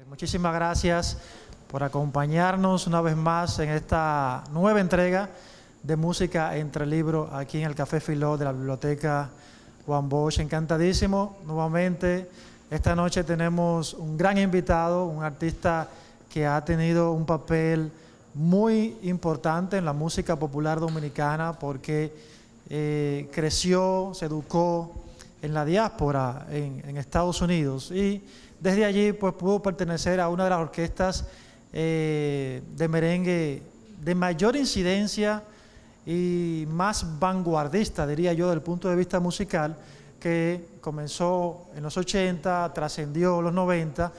Eh, muchísimas gracias por acompañarnos una vez más en esta nueva entrega de Música entre Libros aquí en el Café Filó de la Biblioteca Juan Bosch. Encantadísimo nuevamente. Esta noche tenemos un gran invitado, un artista que ha tenido un papel muy importante en la música popular dominicana porque eh, creció, se educó en la diáspora en, en Estados Unidos y desde allí pues, pudo pertenecer a una de las orquestas eh, de merengue de mayor incidencia y más vanguardista, diría yo, desde el punto de vista musical, que comenzó en los 80, trascendió los 90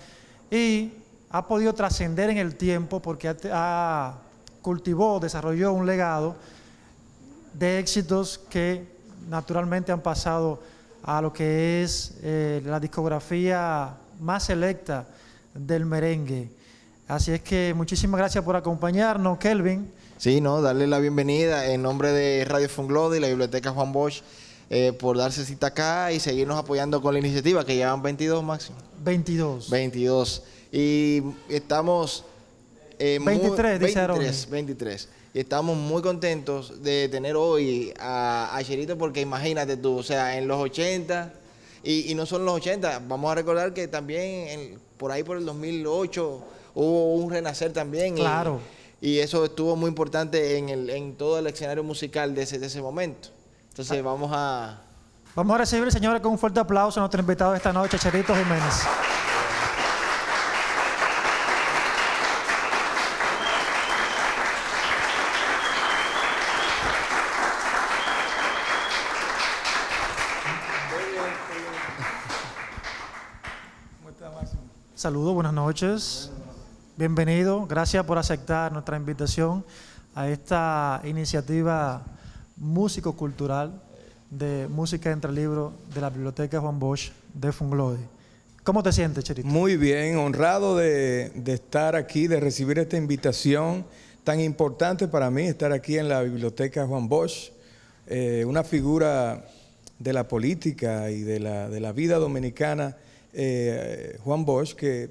y ha podido trascender en el tiempo porque ha, cultivó, desarrolló un legado de éxitos que naturalmente han pasado a lo que es eh, la discografía más selecta del merengue. Así es que muchísimas gracias por acompañarnos, Kelvin. Sí, no, darle la bienvenida en nombre de Radio Funglod y la Biblioteca Juan Bosch eh, por darse cita acá y seguirnos apoyando con la iniciativa que llevan 22 máximo. 22. 22. Y estamos... 23, 23, 23. Y estamos muy contentos de tener hoy a, a Cherito porque imagínate tú, o sea, en los 80 y, no son los 80, vamos a recordar que también por ahí por el 2008 hubo un renacer también. Claro. Y, eso estuvo muy importante en, el, en todo el escenario musical de ese, momento. Entonces ah. vamos a... Vamos a recibir, señores, con un fuerte aplauso a nuestro invitado de esta noche, Cherito Jiménez. Saludos, buenas noches. Bienvenido, gracias por aceptar nuestra invitación a esta iniciativa músico-cultural de música entre libros de la Biblioteca Juan Bosch de Funglodi. ¿Cómo te sientes, Cherito? Muy bien, honrado de, estar aquí, de recibir esta invitación tan importante para mí, estar aquí en la Biblioteca Juan Bosch, eh, una figura de la política y de la vida dominicana eh, Juan Bosch, que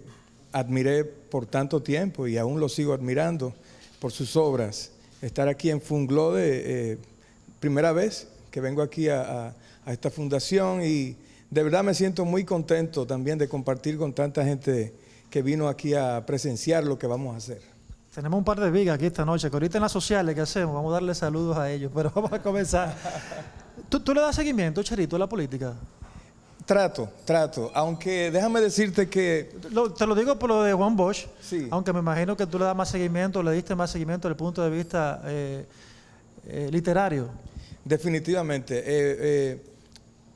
admiré por tanto tiempo y aún lo sigo admirando por sus obras. Estar aquí en Funglode, eh, primera vez que vengo aquí a, esta fundación y de verdad me siento muy contento también de compartir con tanta gente que vino aquí a presenciar lo que vamos a hacer. Tenemos un par de vigas aquí esta noche, que ahorita en las sociales, que hacemos? Vamos a darle saludos a ellos, pero vamos a comenzar. ¿Tú, le das seguimiento, Charito, a la política? Trato, trato. Aunque déjame decirte que. te lo digo por lo de Juan Bosch. Aunque me imagino que tú le das más seguimiento, le diste más seguimiento desde el punto de vista eh, eh, literario. Definitivamente. Eh,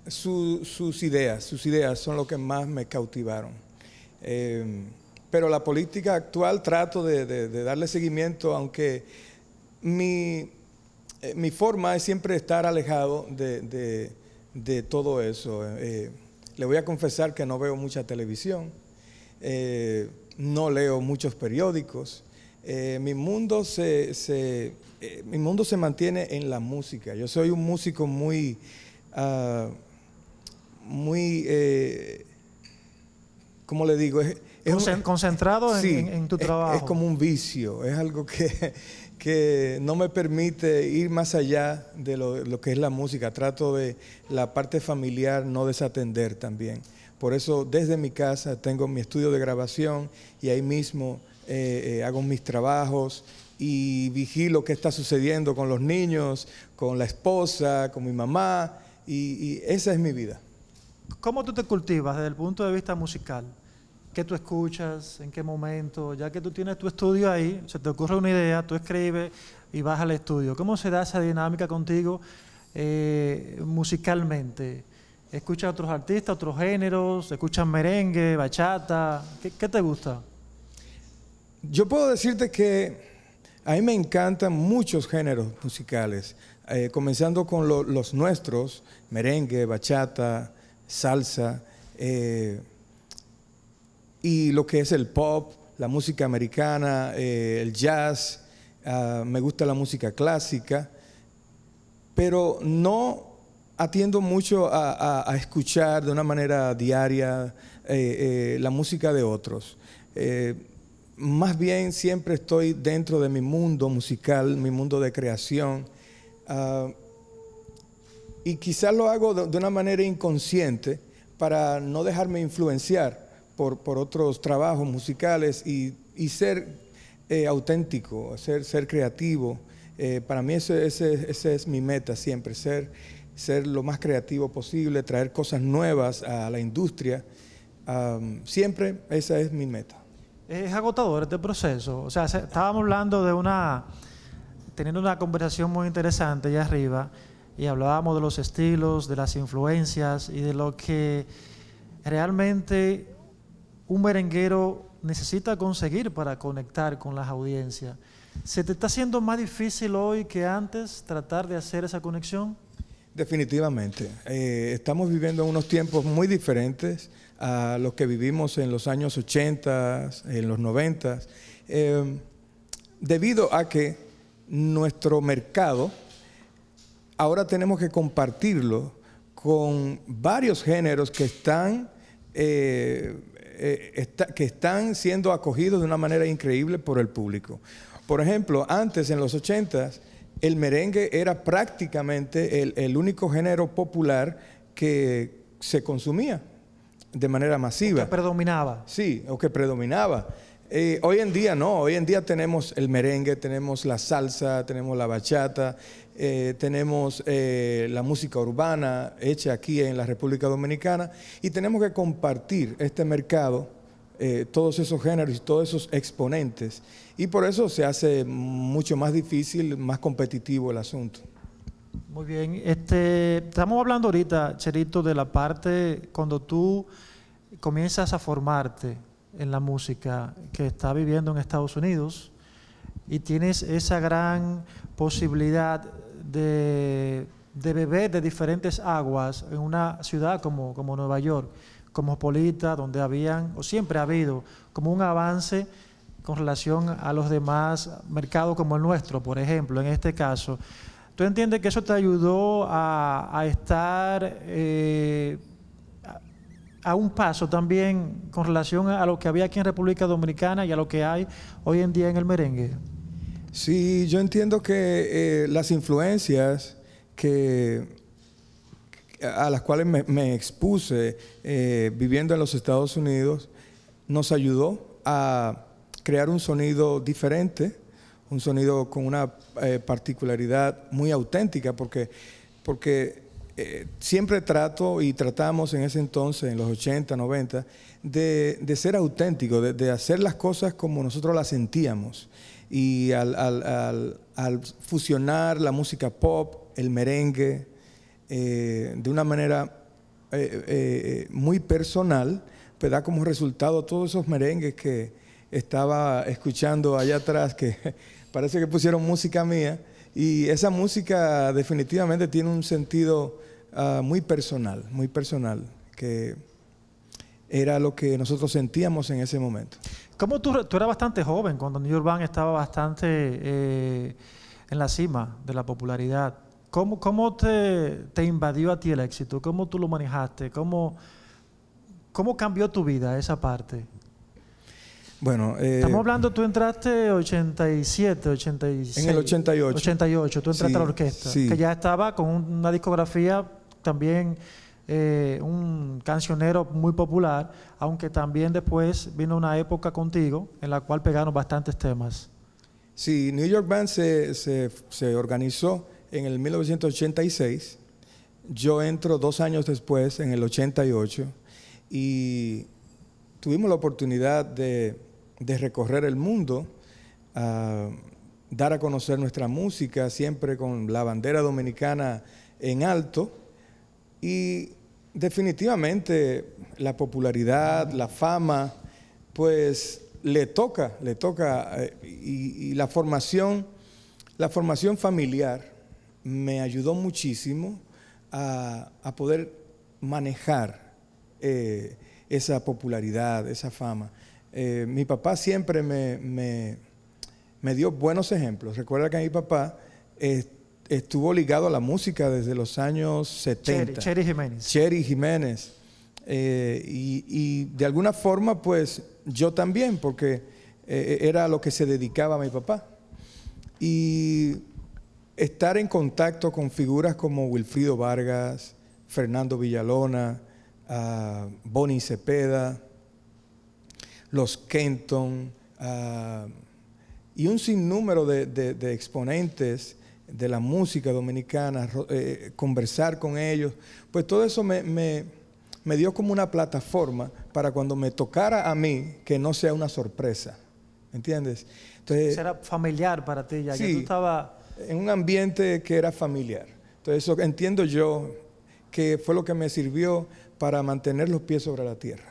sus ideas, sus ideas son lo que más me cautivaron. Em, pero la política actual trato de, darle seguimiento, aunque mi, forma es siempre estar alejado de, de todo eso le voy a confesar que no veo mucha televisión, eh, no leo muchos periódicos. Eh, mi, mundo se, eh, mi mundo se mantiene en la música. Yo soy un músico muy, ah, muy, ¿cómo le digo? Es, Concentrado en, tu trabajo. es, como un vicio, es algo que que no me permite ir más allá de lo, que es la música. Trato de la parte familiar no desatender también. Por eso desde mi casa tengo mi estudio de grabación y ahí mismo eh, eh, hago mis trabajos y vigilo qué está sucediendo con los niños, con la esposa, con mi mamá y, y esa es mi vida. ¿Cómo tú te cultivas desde el punto de vista musical? qué tú escuchas, en qué momento, ya que tú tienes tu estudio ahí, se te ocurre una idea, tú escribes y vas al estudio. ¿Cómo se da esa dinámica contigo eh, musicalmente? ¿Escuchas otros artistas, otros géneros? ¿Escuchas merengue, bachata? ¿Qué, te gusta? Yo puedo decirte que a mí me encantan muchos géneros musicales, eh, comenzando con los nuestros, merengue, bachata, salsa. Eh, y lo que es el pop, la música americana, eh, el jazz, ah, me gusta la música clásica, pero no atiendo mucho a, escuchar de una manera diaria eh, eh, la música de otros. más bien siempre estoy dentro de mi mundo musical, mi mundo de creación. Ah, y quizás lo hago de una manera inconsciente para no dejarme influenciar por, otros trabajos musicales y, ser eh, auténtico, ser, ser creativo. Eh, para mí esa ese, es mi meta siempre, ser, ser lo más creativo posible, traer cosas nuevas a la industria. siempre esa es mi meta. Es agotador este proceso. O sea, estábamos hablando de una, teniendo una conversación muy interesante allá arriba y hablábamos de los estilos, de las influencias y de lo que realmente un merenguero necesita conseguir para conectar con las audiencias. ¿Se te está haciendo más difícil hoy que antes tratar de hacer esa conexión? Definitivamente. Eh, estamos viviendo unos tiempos muy diferentes a los que vivimos en los años 80, en los 90, em, debido a que nuestro mercado, ahora tenemos que compartirlo con varios géneros que están... Eh, eh, está, que están siendo acogidos de una manera increíble por el público. Por ejemplo, antes, en los 80, el merengue era prácticamente el, único género popular que se consumía de manera masiva. que predominaba. Sí, o que predominaba. Eh, hoy en día no, hoy en día tenemos el merengue, tenemos la salsa, tenemos la bachata, eh, tenemos eh, la música urbana hecha aquí en la República Dominicana y tenemos que compartir este mercado, eh, todos esos géneros y todos esos exponentes. Y por eso se hace mucho más difícil, más competitivo el asunto. Muy bien, este, estamos hablando ahorita, Cherito, de la parte cuando tú comienzas a formarte en la música que está viviendo en Estados Unidos y tienes esa gran posibilidad de, beber de diferentes aguas en una ciudad como, Nueva York, como Polita, donde habían, o siempre ha habido, como un avance con relación a los demás mercados como el nuestro, por ejemplo, en este caso. ¿Tú entiendes que eso te ayudó a, estar eh, a un paso también con relación a lo que había aquí en República Dominicana y a lo que hay hoy en día en el merengue? Sí, yo entiendo que eh, las influencias a las cuales me, expuse eh, viviendo en los Estados Unidos nos ayudó a crear un sonido diferente, un sonido con una eh, particularidad muy auténtica, porque, siempre trato y tratamos en ese entonces, en los 80, 90, de, de ser auténtico, de, de, hacer las cosas como nosotros las sentíamos y al, fusionar la música pop, el merengue, eh, de una manera eh, eh, muy personal, pues da como resultado todos esos merengues que estaba escuchando allá atrás, que parece que pusieron música mía, y esa música definitivamente tiene un sentido ah, muy personal, muy personal, que era lo que nosotros sentíamos en ese momento. ¿Cómo tú, tú eras bastante joven cuando New Urban estaba bastante eh, en la cima de la popularidad? ¿Cómo, cómo te, invadió a ti el éxito? ¿Cómo tú lo manejaste? ¿Cómo, cómo cambió tu vida esa parte? Bueno, eh, estamos hablando, tú entraste 87, 86. En el 88. 88, tú entraste a la orquesta, que ya estaba con una discografía también eh, un cancionero muy popular, aunque también después vino una época contigo en la cual pegaron bastantes temas. Sí, New York Band se, organizó en el 1986. Yo entro dos años después, en el 88, y tuvimos la oportunidad de, de recorrer el mundo, ah, dar a conocer nuestra música, siempre con la bandera dominicana en alto. Y definitivamente la popularidad, la fama, pues le toca, le toca. Eh, y, la formación, la formación familiar me ayudó muchísimo a, poder manejar eh, esa popularidad, esa fama. Eh, mi papá siempre me, dio buenos ejemplos. Recuerda que mi papá este, estuvo ligado a la música desde los años 70. Cherry, Jiménez. Cherry Jiménez. Eh, y, de alguna forma, pues yo también, porque eh, era a lo que se dedicaba mi papá. Y estar en contacto con figuras como Wilfrido Vargas, Fernando Villalona, Bonnie Cepeda, los Kenton, y un sinnúmero de, de exponentes de la música dominicana, eh, conversar con ellos, pues todo eso me, dio como una plataforma para cuando me tocara a mí que no sea una sorpresa. ¿Entiendes? Entonces, era familiar para ti ya, que tú estabas... En un ambiente que era familiar. Entonces, eso entiendo yo que fue lo que me sirvió para mantener los pies sobre la tierra.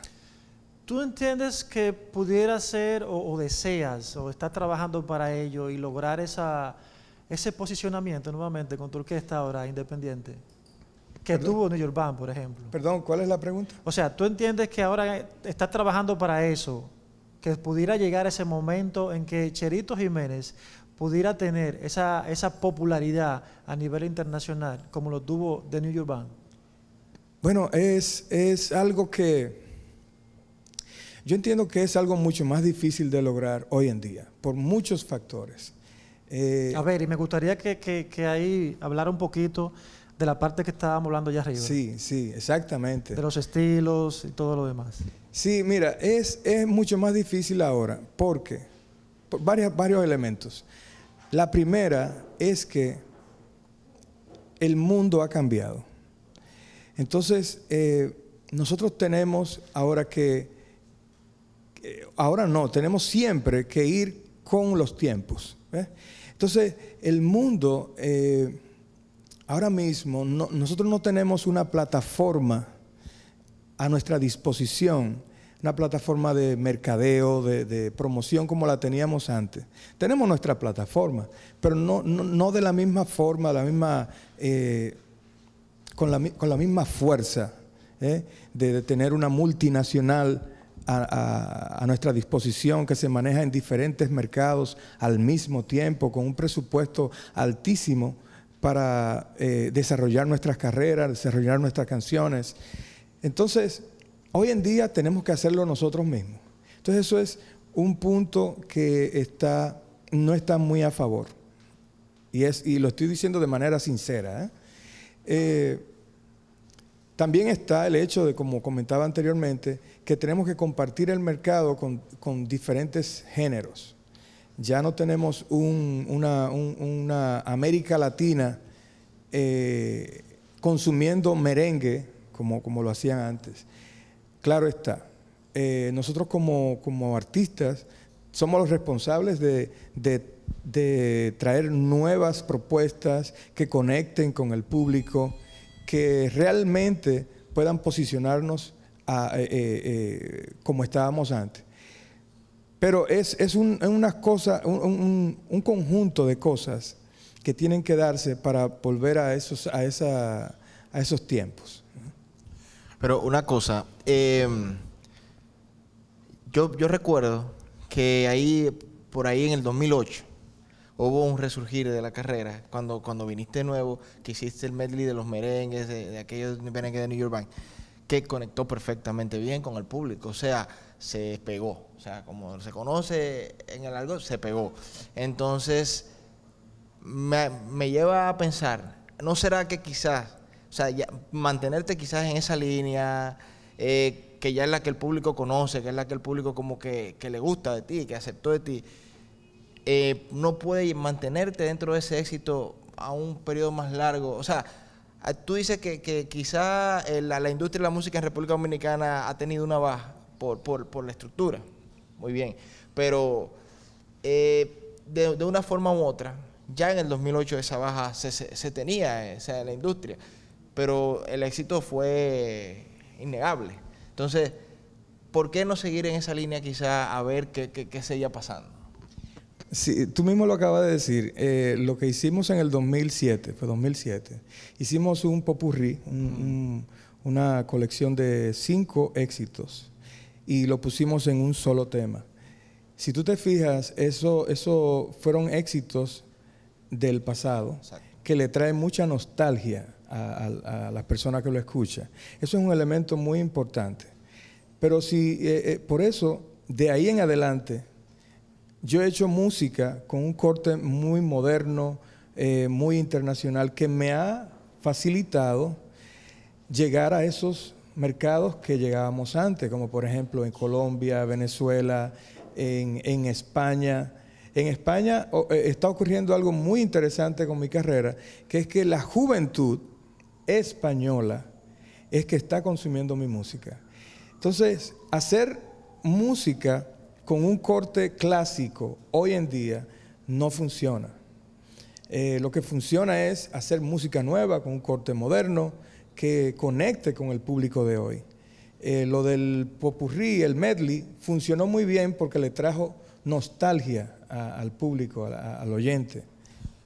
¿Tú entiendes que pudiera ser o deseas o estás trabajando para ello y lograr esa ese posicionamiento nuevamente con Turquía está ahora independiente que tuvo New York por ejemplo. Perdón, ¿cuál es la pregunta? O sea, tú entiendes que ahora estás trabajando para eso, que pudiera llegar ese momento en que Cherito Jiménez pudiera tener esa, popularidad a nivel internacional como lo tuvo de New York Bueno, es, es algo que yo entiendo que es algo mucho más difícil de lograr hoy en día, por muchos factores. Eh, a ver, y me gustaría que, ahí hablara un poquito de la parte que estábamos hablando ya arriba. Sí, sí, exactamente. De los estilos y todo lo demás. Sí, mira, es, es mucho más difícil ahora porque por varios elementos. La primera es que el mundo ha cambiado. Entonces, eh, nosotros tenemos ahora que, eh, ahora no, tenemos siempre que ir con los tiempos. Entonces, el mundo, eh, ahora mismo, nosotros no tenemos una plataforma a nuestra disposición, una plataforma de mercadeo, de, promoción como la teníamos antes. Tenemos nuestra plataforma, pero no, de la misma forma, la misma, eh, con, la, misma fuerza eh, de tener una multinacional a, nuestra disposición, que se maneja en diferentes mercados al mismo tiempo, con un presupuesto altísimo para eh, desarrollar nuestras carreras, desarrollar nuestras canciones. Entonces, hoy en día tenemos que hacerlo nosotros mismos. Entonces, eso es un punto que está, no está muy a favor. Y, es, y lo estoy diciendo de manera sincera. ¿eh? eh también está el hecho de, como comentaba anteriormente, que tenemos que compartir el mercado con, diferentes géneros. Ya no tenemos una, América Latina eh, consumiendo merengue como, lo hacían antes. Claro está, eh, nosotros como, artistas somos los responsables de traer nuevas propuestas que conecten con el público que realmente puedan posicionarnos eh, eh, eh, como estábamos antes. Pero es, es un, una cosa, un, conjunto de cosas que tienen que darse para volver a esos, a esa, a esos tiempos. Pero una cosa, em, yo, yo recuerdo que ahí, por ahí en el 2008, hubo un resurgir de la carrera cuando, cuando viniste nuevo, que hiciste el medley de los merengues, de, aquellos merengues de New York Bank, que conectó perfectamente bien con el público. O sea, se pegó. O sea, como se conoce en el algo, se pegó. Entonces, me, lleva a pensar, ¿no será que quizás, o sea, mantenerte quizás en esa línea, eh, que ya es la que el público conoce, que es la que el público como que, que le gusta de ti, que aceptó de ti? Eh, no puede mantenerte dentro de ese éxito a un periodo más largo. O sea, tú dices que, quizá eh, la, industria de la música en República Dominicana ha tenido una baja por, la estructura. Muy bien. Pero eh, de, una forma u otra, ya en el 2008 esa baja se, tenía en la industria. Pero el éxito fue innegable. Entonces, ¿por qué no seguir en esa línea quizá a ver qué, qué seguía pasando? tú mismo lo acabas de decir. Eh, lo que hicimos en el 2007, fue 2007, hicimos un popurrí, una colección de cinco éxitos y lo pusimos en un solo tema. Si tú te fijas, eso, eso fueron éxitos del pasado que le trae mucha nostalgia a, las personas que lo escuchan. Eso es un elemento muy importante. Pero si, eh, eh, por eso, de ahí en adelante, yo he hecho música con un corte muy moderno, eh, muy internacional, que me ha facilitado llegar a esos mercados que llegábamos antes, como por ejemplo en Colombia, Venezuela, en, España. En España eh, está ocurriendo algo muy interesante con mi carrera, que es que la juventud española es que está consumiendo mi música. Entonces, hacer música con un corte clásico hoy en día no funciona. Eh, lo que funciona es hacer música nueva con un corte moderno que conecte con el público de hoy. Eh, lo del popurrí, el medley, funcionó muy bien porque le trajo nostalgia al público, al oyente.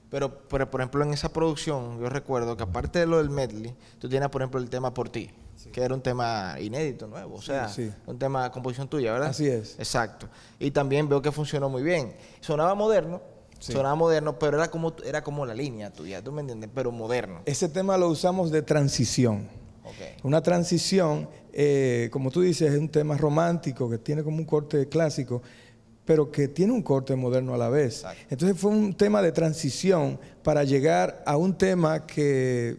Pero, pero, por ejemplo, en esa producción, yo recuerdo que aparte de lo del medley, tú tienes, por ejemplo, el tema por ti que era un tema inédito, nuevo, o sea, un tema de composición tuya, ¿verdad? Así es. Exacto. Y también veo que funcionó muy bien. Sonaba moderno, sonaba moderno, pero era como, era como la línea tuya, ¿tú me entiendes? Pero moderno. Ese tema lo usamos de transición. Una transición, eh, como tú dices, es un tema romántico que tiene como un corte clásico, pero que tiene un corte moderno a la vez. Entonces fue un tema de transición para llegar a un tema que,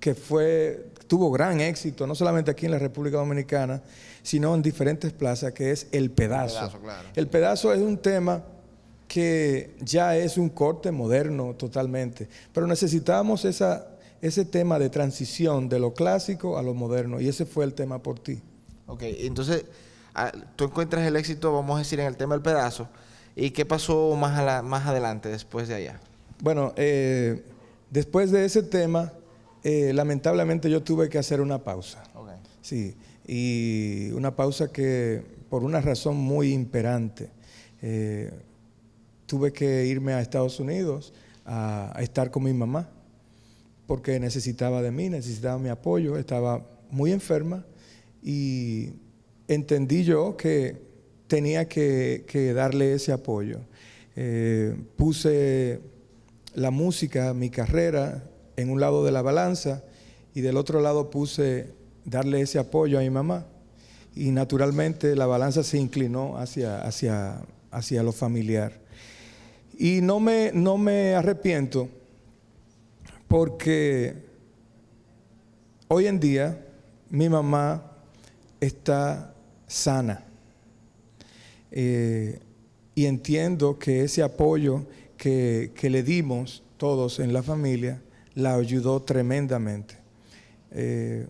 que fue tuvo gran éxito, no solamente aquí en la República Dominicana, sino en diferentes plazas, que es El Pedazo. El Pedazo, es un tema que ya es un corte moderno totalmente, pero necesitamos esa, ese tema de transición de lo clásico a lo moderno, y ese fue el tema por ti. Ok, entonces ah, tú encuentras el éxito, vamos a decir, en el tema del pedazo, ¿y qué pasó más, más adelante, después de allá? Bueno, eh, después de ese tema, eh, lamentablemente yo tuve que hacer una pausa. Sí, y una pausa que por una razón muy imperante. Eh, tuve que irme a Estados Unidos a, estar con mi mamá, porque necesitaba de mí, necesitaba mi apoyo, estaba muy enferma y entendí yo que tenía que, darle ese apoyo. Eh, puse la música, mi carrera, en un lado de la balanza y del otro lado puse darle ese apoyo a mi mamá. Y naturalmente la balanza se inclinó hacia, hacia, hacia lo familiar. Y no me, no me arrepiento porque hoy en día mi mamá está sana. Eh, y entiendo que ese apoyo que, le dimos todos en la familia la ayudó tremendamente. Eh,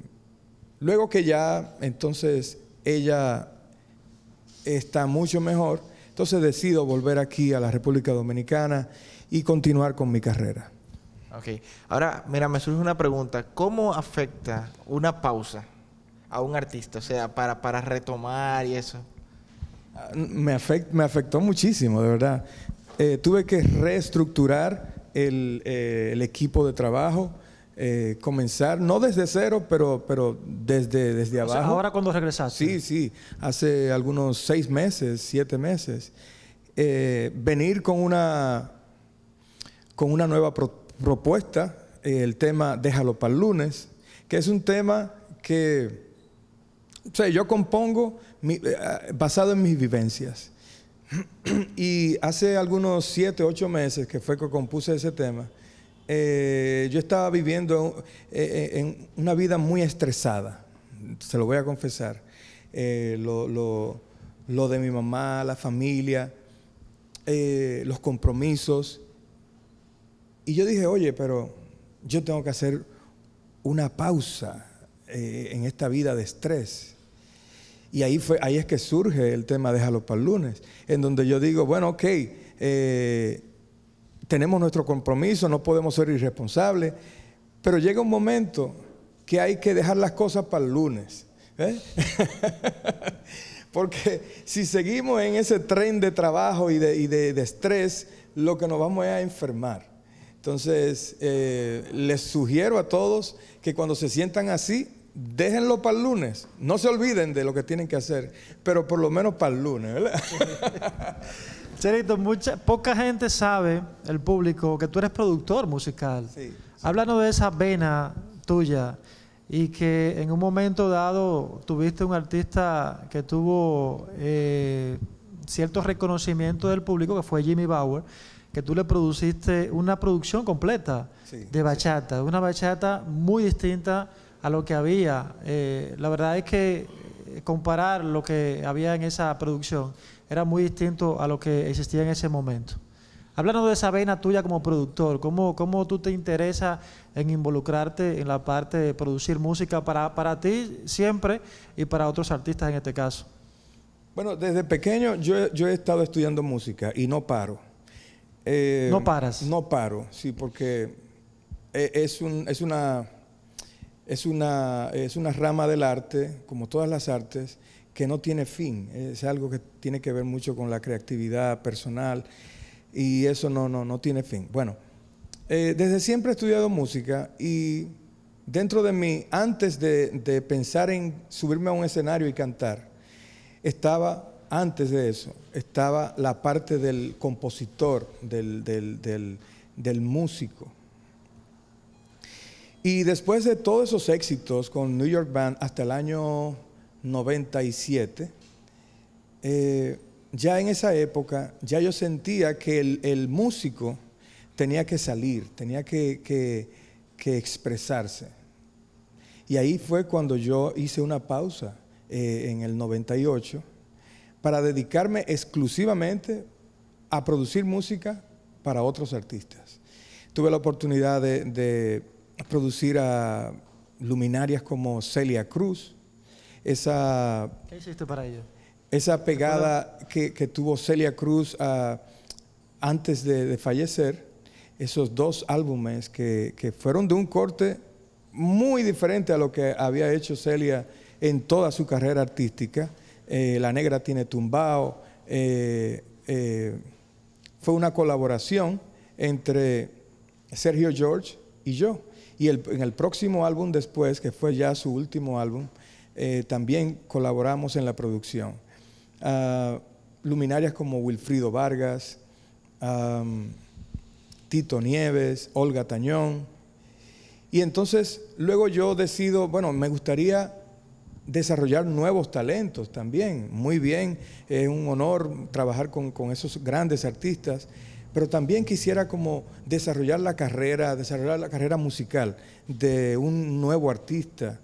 luego que ya entonces ella está mucho mejor, entonces decido volver aquí a la República Dominicana y continuar con mi carrera. Ok, ahora mira, me surge una pregunta, ¿cómo afecta una pausa a un artista? O sea, para, para retomar y eso. Ah, me, me afectó muchísimo, de verdad. Eh, tuve que reestructurar eh, el, equipo de trabajo, eh, comenzar, no desde cero, pero, pero desde, desde abajo. ahora cuando regresaste. Sí, sí, hace algunos seis meses, siete meses. Eh, venir con una, con una nueva propuesta, el tema Déjalo para el lunes, que es un tema que yo compongo basado en mis vivencias. y hace algunos siete, ocho meses que fue que compuse ese tema, eh, yo estaba viviendo eh, eh, en, una vida muy estresada, se lo voy a confesar. lo, de mi mamá, la familia, los compromisos. Y yo dije, oye, pero yo tengo que hacer una pausa en esta vida de estrés. Y ahí, fue, ahí es que surge el tema de Déjalo para el lunes, en donde yo digo, bueno, ok, eh, tenemos nuestro compromiso, no podemos ser irresponsables, pero llega un momento que hay que dejar las cosas para el lunes. ¿eh? Porque si seguimos en ese tren de trabajo y de, estrés, lo que nos vamos a enfermar. Entonces, eh, les sugiero a todos que cuando se sientan así, déjenlo para el lunes. No se olviden de lo que tienen que hacer, pero por lo menos para el lunes, ¿verdad? Cherito, mucha, poca gente sabe, el público, que tú eres productor musical. Hablando de esa vena tuya y que en un momento dado tuviste un artista que tuvo eh, cierto reconocimiento del público, que fue Jimmy Bauer, que tú le produciste una producción completa de bachata, una bachata muy distinta a lo que había. Eh, la verdad es que eh, comparar lo que había en esa producción era muy distinto a lo que existía en ese momento. hablando de esa vena tuya como productor, ¿cómo, cómo tú te interesa en involucrarte en la parte de producir música para, para ti siempre y para otros artistas en este caso? Bueno, desde pequeño yo, yo he estado estudiando música y no paro. Eh, no paras. No paro, sí, porque es, un, es una es una, rama del arte, como todas las artes, que no tiene fin. Es algo que tiene que ver mucho con la creatividad personal y eso no, tiene fin. Bueno, eh, desde siempre he estudiado música y dentro de mí, antes de, pensar en subirme a un escenario y cantar, estaba antes de eso estaba la parte del compositor, del, músico. Y después de todos esos éxitos con New York Band hasta el año 97, eh, ya en esa época, ya yo sentía que el, músico tenía que salir, tenía que, expresarse. Y ahí fue cuando yo hice una pausa eh, en el 98 para dedicarme exclusivamente a producir música para otros artistas. Tuve la oportunidad de producir a luminarias como Celia Cruz. Esa, pegada que, tuvo Celia Cruz ah, antes de, fallecer, esos dos álbumes que, fueron de un corte muy diferente a lo que había hecho Celia en toda su carrera artística. Eh, La Negra tiene tumbao. Eh, eh, fue una colaboración entre Sergio George y yo. Y en el próximo álbum después, que fue ya su último álbum, eh, también colaboramos en la producción. Ah, luminarias como Wilfrido Vargas, Tito Nieves, Olga Tañón. Y entonces luego yo decido, bueno, me gustaría desarrollar nuevos talentos también. Muy bien, es un honor trabajar con, con esos grandes artistas pero también quisiera como desarrollar la carrera, desarrollar la carrera musical de un nuevo artista,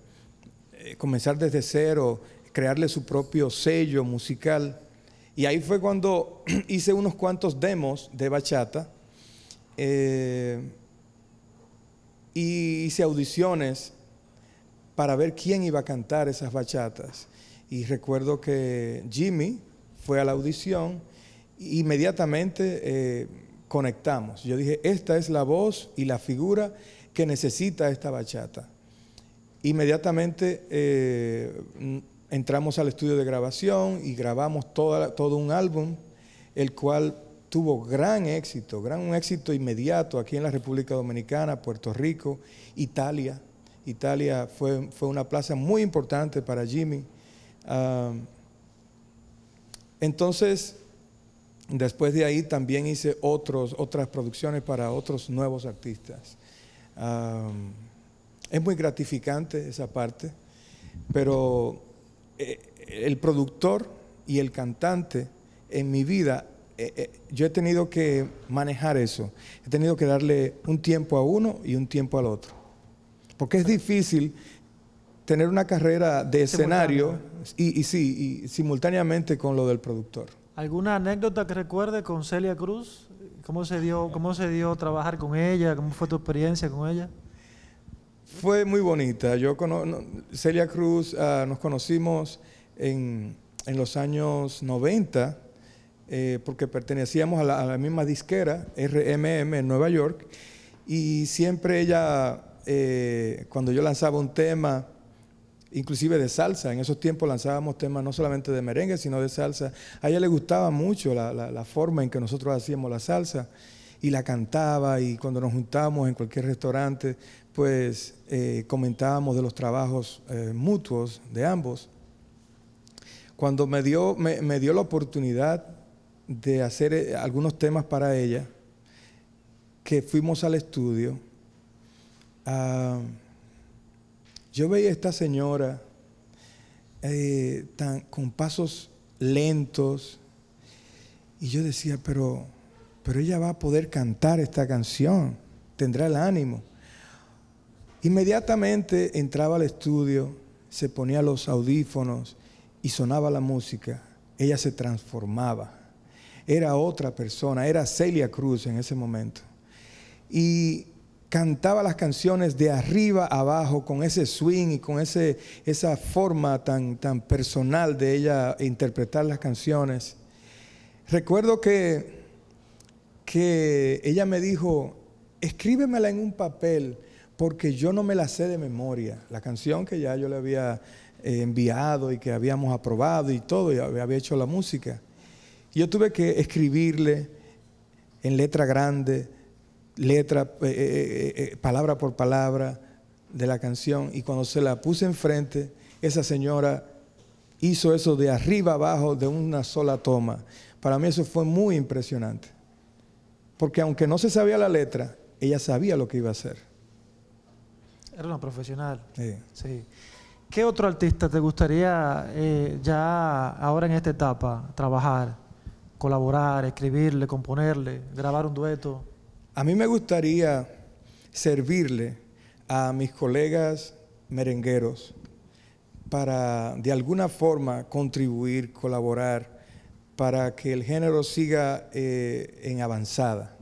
eh, comenzar desde cero, crearle su propio sello musical. Y ahí fue cuando hice unos cuantos demos de bachata eh, y hice audiciones para ver quién iba a cantar esas bachatas. Y recuerdo que Jimmy fue a la audición Inmediatamente eh, conectamos. Yo dije, esta es la voz y la figura que necesita esta bachata. Inmediatamente eh, entramos al estudio de grabación y grabamos todo un álbum, el cual tuvo gran éxito, gran un éxito inmediato aquí en la República Dominicana, Puerto Rico, Italia. Italia fue, fue una plaza muy importante para Jimmy. Ah, entonces, Después de ahí también hice otras producciones para otros nuevos artistas. es muy gratificante esa parte, pero eh, el productor y el cantante en mi vida, eh, eh, yo he tenido que manejar eso. He tenido que darle un tiempo a uno y un tiempo al otro. Porque es difícil tener una carrera de escenario y, sí, y simultáneamente con lo del productor. ¿Alguna anécdota que recuerde con Celia Cruz? ¿Cómo se dio, cómo se dio trabajar con ella? ¿Cómo fue tu experiencia con ella? Fue muy bonita. Yo con Celia Cruz ah, nos conocimos en, los años 90 eh, porque pertenecíamos a la, misma disquera, RMM, en Nueva York, y siempre ella, eh, cuando yo lanzaba un tema, inclusive de salsa. En esos tiempos lanzábamos temas no solamente de merengue, sino de salsa. A ella le gustaba mucho la, forma en que nosotros hacíamos la salsa y la cantaba y cuando nos juntábamos en cualquier restaurante, pues eh, comentábamos de los trabajos eh, mutuos de ambos. Cuando me dio, me, dio la oportunidad de hacer eh, algunos temas para ella, que fuimos al estudio, ah, yo veía a esta señora eh, con pasos lentos y yo decía, pero, pero ella va a poder cantar esta canción, tendrá el ánimo. Inmediatamente entraba al estudio, se ponía los audífonos y sonaba la música. Ella se transformaba. Era otra persona, era Celia Cruz en ese momento. Y cantaba las canciones de arriba abajo con ese swing y con ese, esa forma tan, tan personal de ella interpretar las canciones. Recuerdo que, que ella me dijo, escríbemela en un papel porque yo no me la sé de memoria. La canción que ya yo le había eh, enviado y que habíamos aprobado y todo, y había hecho la música. Yo tuve que escribirle en letra grande letra, eh, eh, eh, palabra por palabra de la canción. Y cuando se la puse enfrente, esa señora hizo eso de arriba abajo de una sola toma. Para mí eso fue muy impresionante. Porque aunque no se sabía la letra, ella sabía lo que iba a hacer. Era una profesional. Sí. ¿Qué otro artista te gustaría ya ahora en esta etapa trabajar, colaborar, escribirle, componerle, grabar un dueto? A mí me gustaría servirle a mis colegas merengueros para de alguna forma contribuir, colaborar, para que el género siga eh, en avanzada.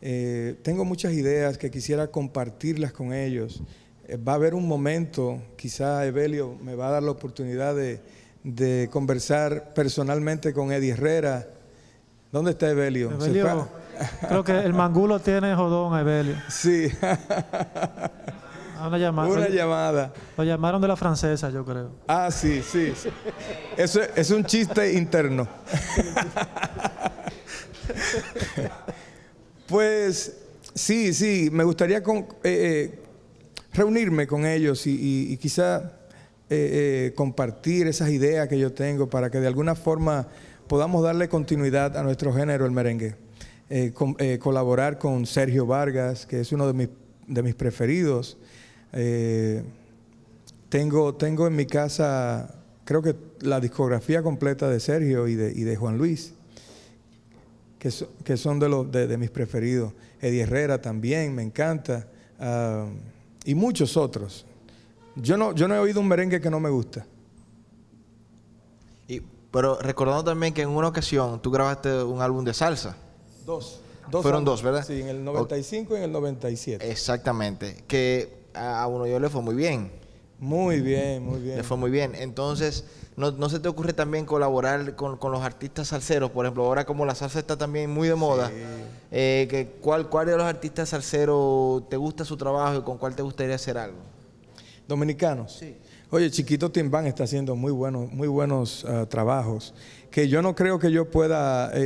Eh, tengo muchas ideas que quisiera compartirlas con ellos. Eh, va a haber un momento, quizá Evelio me va a dar la oportunidad de, conversar personalmente con Eddie Herrera. ¿Dónde está Evelio Creo que el mangulo tiene jodón a Sí. Ah, una llamada. Una llamada. Lo llamaron de la francesa, yo creo. Ah, sí, sí. Eso es un chiste interno. pues sí, sí, me gustaría eh, eh, reunirme con ellos y, quizá eh, compartir esas ideas que yo tengo para que de alguna forma podamos darle continuidad a nuestro género, el merengue. Eh, eh, colaborar con Sergio Vargas, que es uno de mis, de mis preferidos. Eh, tengo, tengo en mi casa, creo que la discografía completa de Sergio y de, y de Juan Luis, que, son de, los, de, mis preferidos. Eddie Herrera también, me encanta. Ah, y muchos otros. Yo no, yo no he oído un merengue que no me gusta. Y, pero recordando también que en una ocasión tú grabaste un álbum de salsa. Dos. Fueron dos, ¿verdad? Sí, en el 95 y en el 97. Exactamente. Que a uno yo le fue muy bien. Muy bien, muy bien. Le fue muy bien. Entonces, ¿no, se te ocurre también colaborar con, los artistas salseros? Por ejemplo, ahora como la salsa está también muy de moda, eh, que, ¿cuál, ¿cuál de los artistas salseros te gusta su trabajo y con cuál te gustaría hacer algo? Dominicanos. Sí. Oye, Chiquito Timbán está haciendo muy buenos, muy buenos ah, trabajos, que yo no creo que yo pueda... Eh,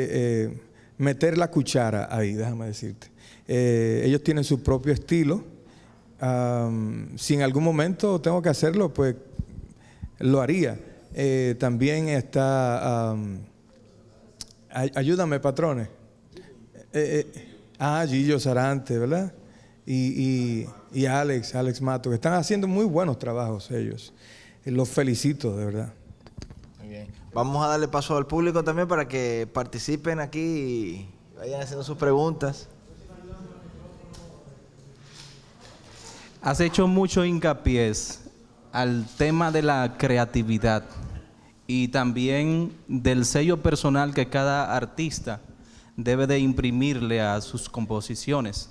eh, meter la cuchara ahí, déjame decirte. Eh, ellos tienen su propio estilo. si en algún momento tengo que hacerlo, pues lo haría. Eh, también está... ayúdame, patrones. Eh, ah, Gillo Sarante, ¿verdad? Y, y, y Alex, Alex Mato, que están haciendo muy buenos trabajos ellos. Los felicito, de verdad. Vamos a darle paso al público también para que participen aquí y vayan haciendo sus preguntas. Has hecho mucho hincapié al tema de la creatividad y también del sello personal que cada artista debe de imprimirle a sus composiciones.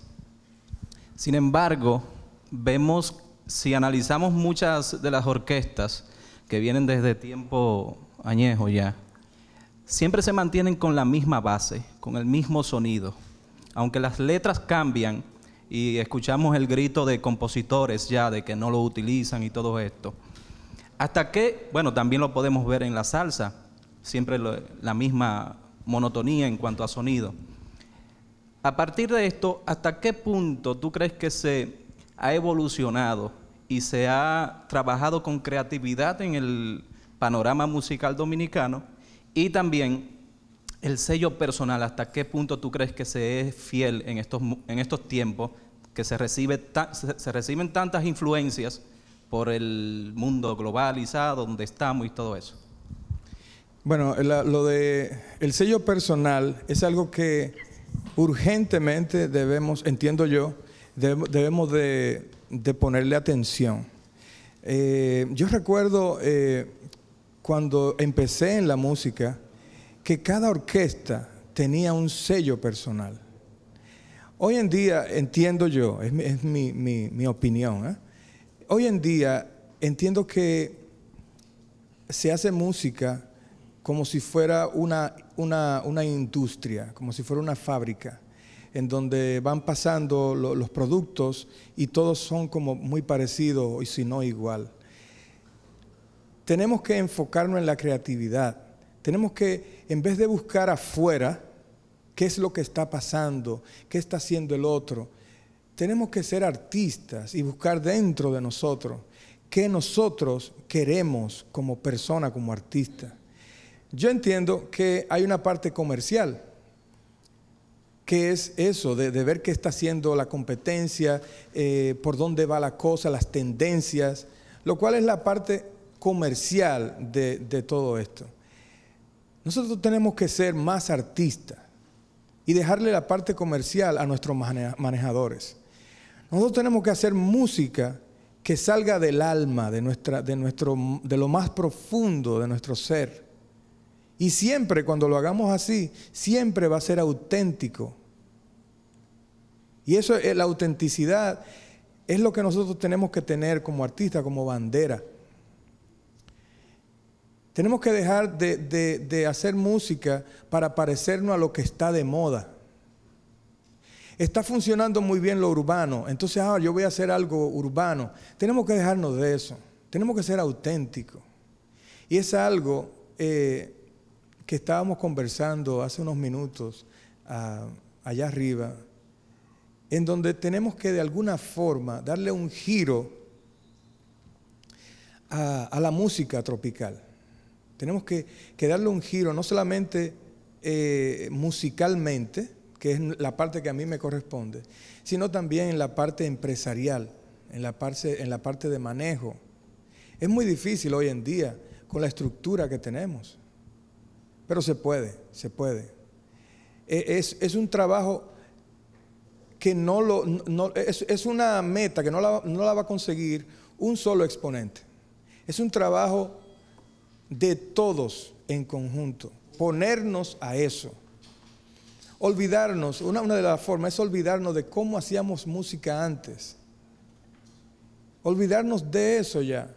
Sin embargo, vemos, si analizamos muchas de las orquestas que vienen desde tiempo añejo ya, siempre se mantienen con la misma base, con el mismo sonido. Aunque las letras cambian y escuchamos el grito de compositores ya de que no lo utilizan y todo esto. Hasta que, bueno, también lo podemos ver en la salsa, siempre la misma monotonía en cuanto a sonido. A partir de esto, ¿hasta qué punto tú crees que se ha evolucionado y se ha trabajado con creatividad en el, panorama musical dominicano y también el sello personal, ¿hasta qué punto tú crees que se es fiel en estos, en estos tiempos, que se, recibe se, reciben tantas influencias por el mundo globalizado, donde estamos y todo eso? Bueno, lo de el sello personal es algo que urgentemente debemos, entiendo yo, debemos de, ponerle atención. Eh, yo recuerdo eh, cuando empecé en la música que cada orquesta tenía un sello personal. Hoy en día, entiendo yo, es, mi, opinión, ¿eh? hoy en día entiendo que se hace música como si fuera una, una, industria, como si fuera una fábrica, en donde van pasando los productos y todos son como muy parecidos y si no igual tenemos que enfocarnos en la creatividad. Tenemos que, en vez de buscar afuera, qué es lo que está pasando, qué está haciendo el otro, tenemos que ser artistas y buscar dentro de nosotros qué nosotros queremos como persona, como artista. Yo entiendo que hay una parte comercial, que es eso, de, ver qué está haciendo la competencia, eh, por dónde va la cosa, las tendencias, lo cual es la parte comercial de, todo esto. Nosotros tenemos que ser más artistas y dejarle la parte comercial a nuestros manejadores. Nosotros tenemos que hacer música que salga del alma, de, nuestra, de, nuestro, de lo más profundo de nuestro ser. Y siempre cuando lo hagamos así, siempre va a ser auténtico. Y eso, es la autenticidad, es lo que nosotros tenemos que tener como artistas, como bandera. Tenemos que dejar de, hacer música para parecernos a lo que está de moda. Está funcionando muy bien lo urbano, entonces ahora yo voy a hacer algo urbano. Tenemos que dejarnos de eso, tenemos que ser auténticos. Y es algo eh, que estábamos conversando hace unos minutos ah, allá arriba, en donde tenemos que de alguna forma darle un giro a la música tropical. Tenemos que, darle un giro, no solamente eh, musicalmente, que es la parte que a mí me corresponde, sino también en la parte empresarial, en la parte, de manejo. Es muy difícil hoy en día con la estructura que tenemos, pero se puede, se puede. E, es, un trabajo que no lo, es, una meta que no la va a conseguir un solo exponente. Es un trabajo de todos en conjunto, ponernos a eso. Olvidarnos, una, de las formas es olvidarnos de cómo hacíamos música antes. Olvidarnos de eso ya.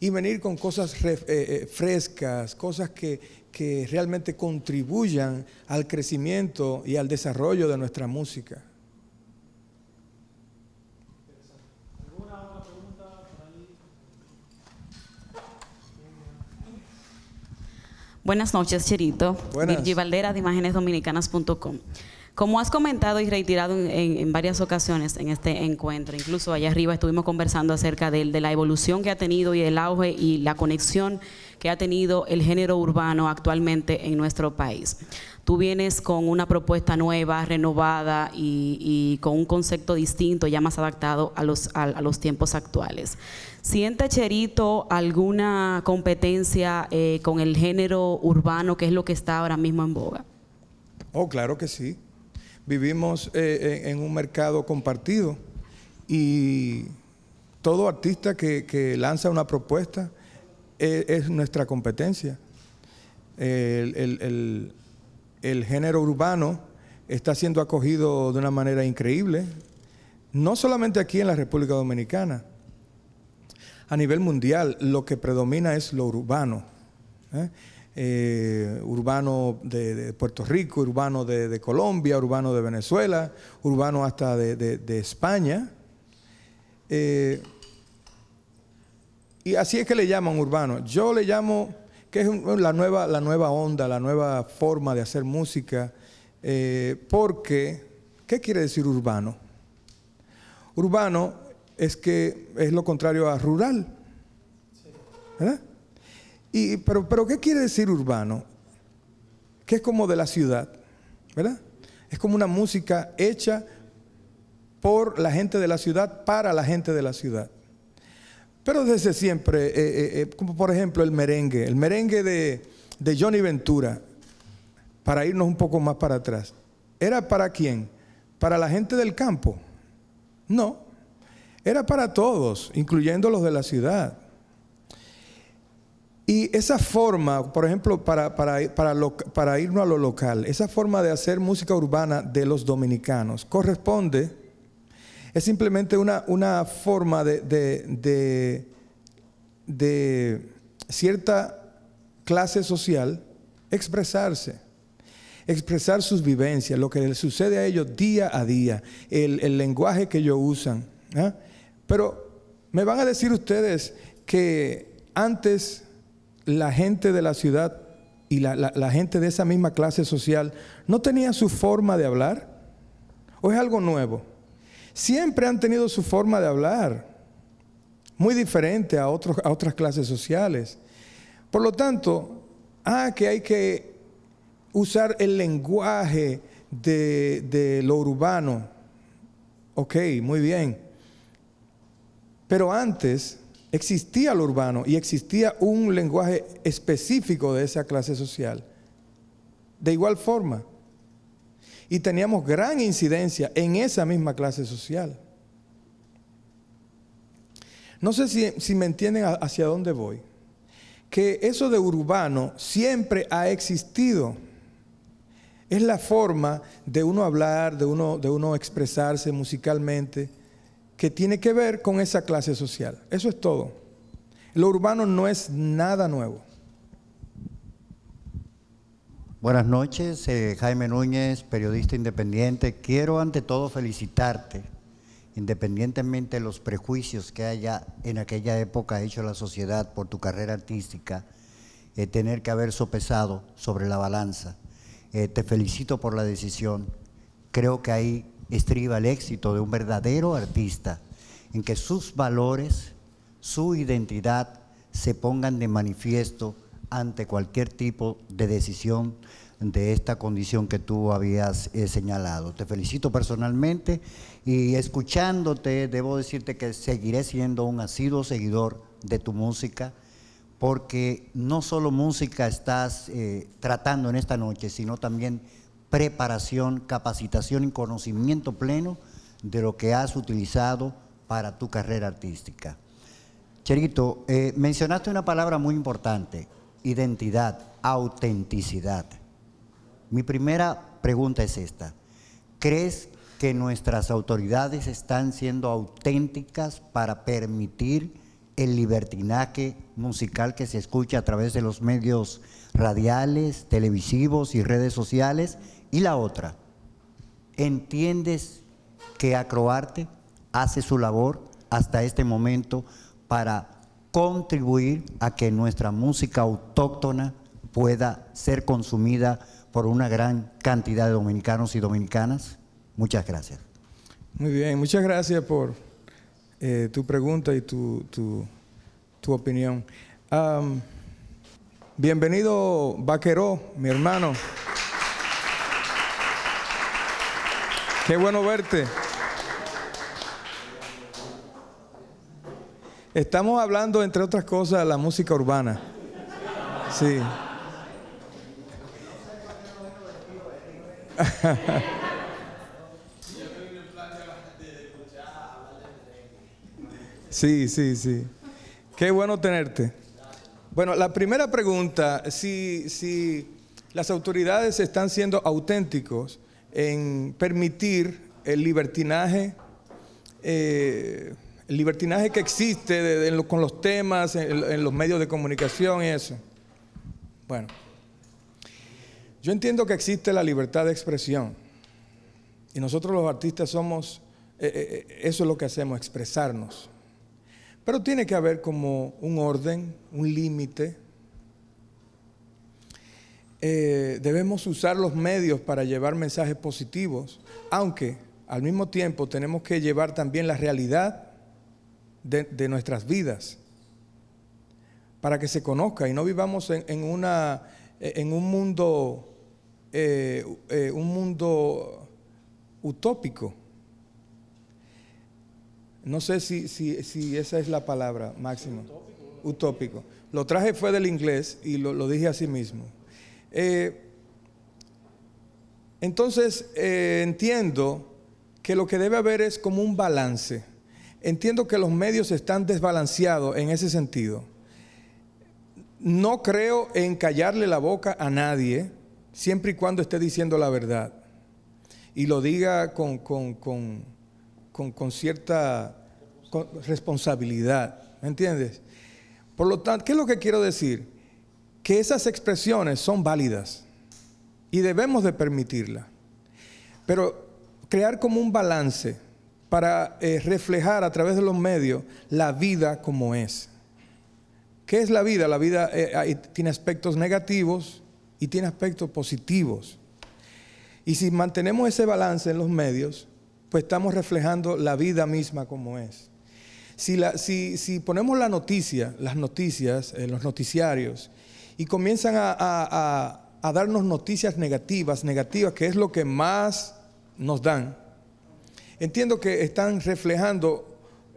Y venir con cosas eh, eh, frescas, cosas que realmente contribuyan al crecimiento y al desarrollo de nuestra música. Buenas noches, Chirito. Buenas. Valdera de ImagenesDominicanas.com Como has comentado y reiterado en, varias ocasiones en este encuentro, incluso allá arriba estuvimos conversando acerca de la evolución que ha tenido y el auge y la conexión que ha tenido el género urbano actualmente en nuestro país. Tú vienes con una propuesta nueva, renovada y, con un concepto distinto, ya más adaptado a los, a, los tiempos actuales. ¿Siente Cherito alguna competencia eh, con el género urbano, que es lo que está ahora mismo en boga? Oh, claro que sí. Vivimos eh, en un mercado compartido y todo artista que lanza una propuesta es, nuestra competencia. El, género urbano está siendo acogido de una manera increíble, no solamente aquí en la República Dominicana, a nivel mundial lo que predomina es lo urbano. ¿eh? Eh, urbano de, Puerto Rico, urbano de, Colombia, urbano de Venezuela, urbano hasta de, España. Eh, y así es que le llaman urbano. Yo le llamo, que es la, nueva, la nueva onda, la nueva forma de hacer música, eh, porque, ¿qué quiere decir urbano? Urbano es que es lo contrario a rural. ¿Verdad? Y, pero, pero, ¿qué quiere decir urbano? Que es como de la ciudad, ¿verdad? Es como una música hecha por la gente de la ciudad, para la gente de la ciudad. Pero desde siempre, eh, eh, eh, como por ejemplo el merengue, el merengue de, Johnny Ventura, para irnos un poco más para atrás, ¿era para quién? ¿Para la gente del campo? No, era para todos, incluyendo los de la ciudad. Y esa forma, por ejemplo, para, para irnos a lo local, esa forma de hacer música urbana de los dominicanos corresponde es simplemente una, una forma de, de, cierta clase social expresarse expresar sus vivencias, lo que les sucede a ellos día a día, el, lenguaje que ellos usan. ¿ah? Pero me van a decir ustedes que antes la gente de la ciudad y la, la, gente de esa misma clase social no tenía su forma de hablar, o es algo nuevo siempre han tenido su forma de hablar, muy diferente a, otros, a otras clases sociales. Por lo tanto, ah, que hay que usar el lenguaje de, de lo urbano. Ok, muy bien. Pero antes existía lo urbano y existía un lenguaje específico de esa clase social. De igual forma, y teníamos gran incidencia en esa misma clase social. No sé si, me entienden hacia dónde voy. Que eso de urbano siempre ha existido. Es la forma de uno hablar, de uno, de uno expresarse musicalmente, que tiene que ver con esa clase social. Eso es todo. Lo urbano no es nada nuevo. Buenas noches, eh, Jaime Núñez, periodista independiente. Quiero ante todo felicitarte, independientemente de los prejuicios que haya en aquella época hecho la sociedad por tu carrera artística, eh, tener que haber sopesado sobre la balanza. Eh, te felicito por la decisión. Creo que ahí estriba el éxito de un verdadero artista, en que sus valores, su identidad se pongan de manifiesto ante cualquier tipo de decisión de esta condición que tú habías eh, señalado. Te felicito personalmente y escuchándote debo decirte que seguiré siendo un asiduo seguidor de tu música porque no solo música estás eh, tratando en esta noche, sino también preparación, capacitación y conocimiento pleno de lo que has utilizado para tu carrera artística. Cherito, eh, mencionaste una palabra muy importante, identidad, autenticidad. Mi primera pregunta es esta. ¿Crees que nuestras autoridades están siendo auténticas para permitir el libertinaje musical que se escucha a través de los medios radiales, televisivos y redes sociales? Y la otra, ¿entiendes que Acroarte hace su labor hasta este momento para contribuir a que nuestra música autóctona pueda ser consumida por una gran cantidad de dominicanos y dominicanas? Muchas gracias. Muy bien, muchas gracias por eh, tu pregunta y tu, opinión. bienvenido Vaqueró, mi hermano. Qué bueno verte. Estamos hablando, entre otras cosas, de la música urbana. Sí. Sí, sí, sí. Qué bueno tenerte. Bueno, la primera pregunta, si, si las autoridades están siendo auténticos en permitir el libertinaje eh, el libertinaje que existe con los temas, en, los medios de comunicación y eso. Bueno, yo entiendo que existe la libertad de expresión. Y nosotros los artistas somos, eh, eh, eh, eso es lo que hacemos, expresarnos. Pero tiene que haber como un orden, un límite. debemos usar los medios para llevar mensajes positivos, aunque al mismo tiempo tenemos que llevar también la realidad de, nuestras vidas, para que se conozca y no vivamos en, en una, en un mundo, eh, eh, un mundo utópico. No sé si, si, esa es la palabra máxima. Utópico. Lo traje fue del inglés y lo, lo dije sí mismo. Eh, entonces entiendo que lo que debe haber es como un balance. Entiendo que los medios están desbalanceados en ese sentido. No creo en callarle la boca a nadie, siempre y cuando esté diciendo la verdad. Y lo diga con, con, con, con cierta responsabilidad. ¿Me entiendes? Por lo tanto, ¿qué es lo que quiero decir? Que esas expresiones son válidas y debemos de permitirlas. Pero crear como un balance para eh, reflejar a través de los medios la vida como es. ¿Qué es la vida? La vida eh, tiene aspectos negativos y tiene aspectos positivos. Y si mantenemos ese balance en los medios, pues estamos reflejando la vida misma como es. Si, ponemos la noticia, las noticias, eh, los noticiarios, y comienzan a darnos noticias negativas, negativas, que es lo que más nos dan, Entiendo que están reflejando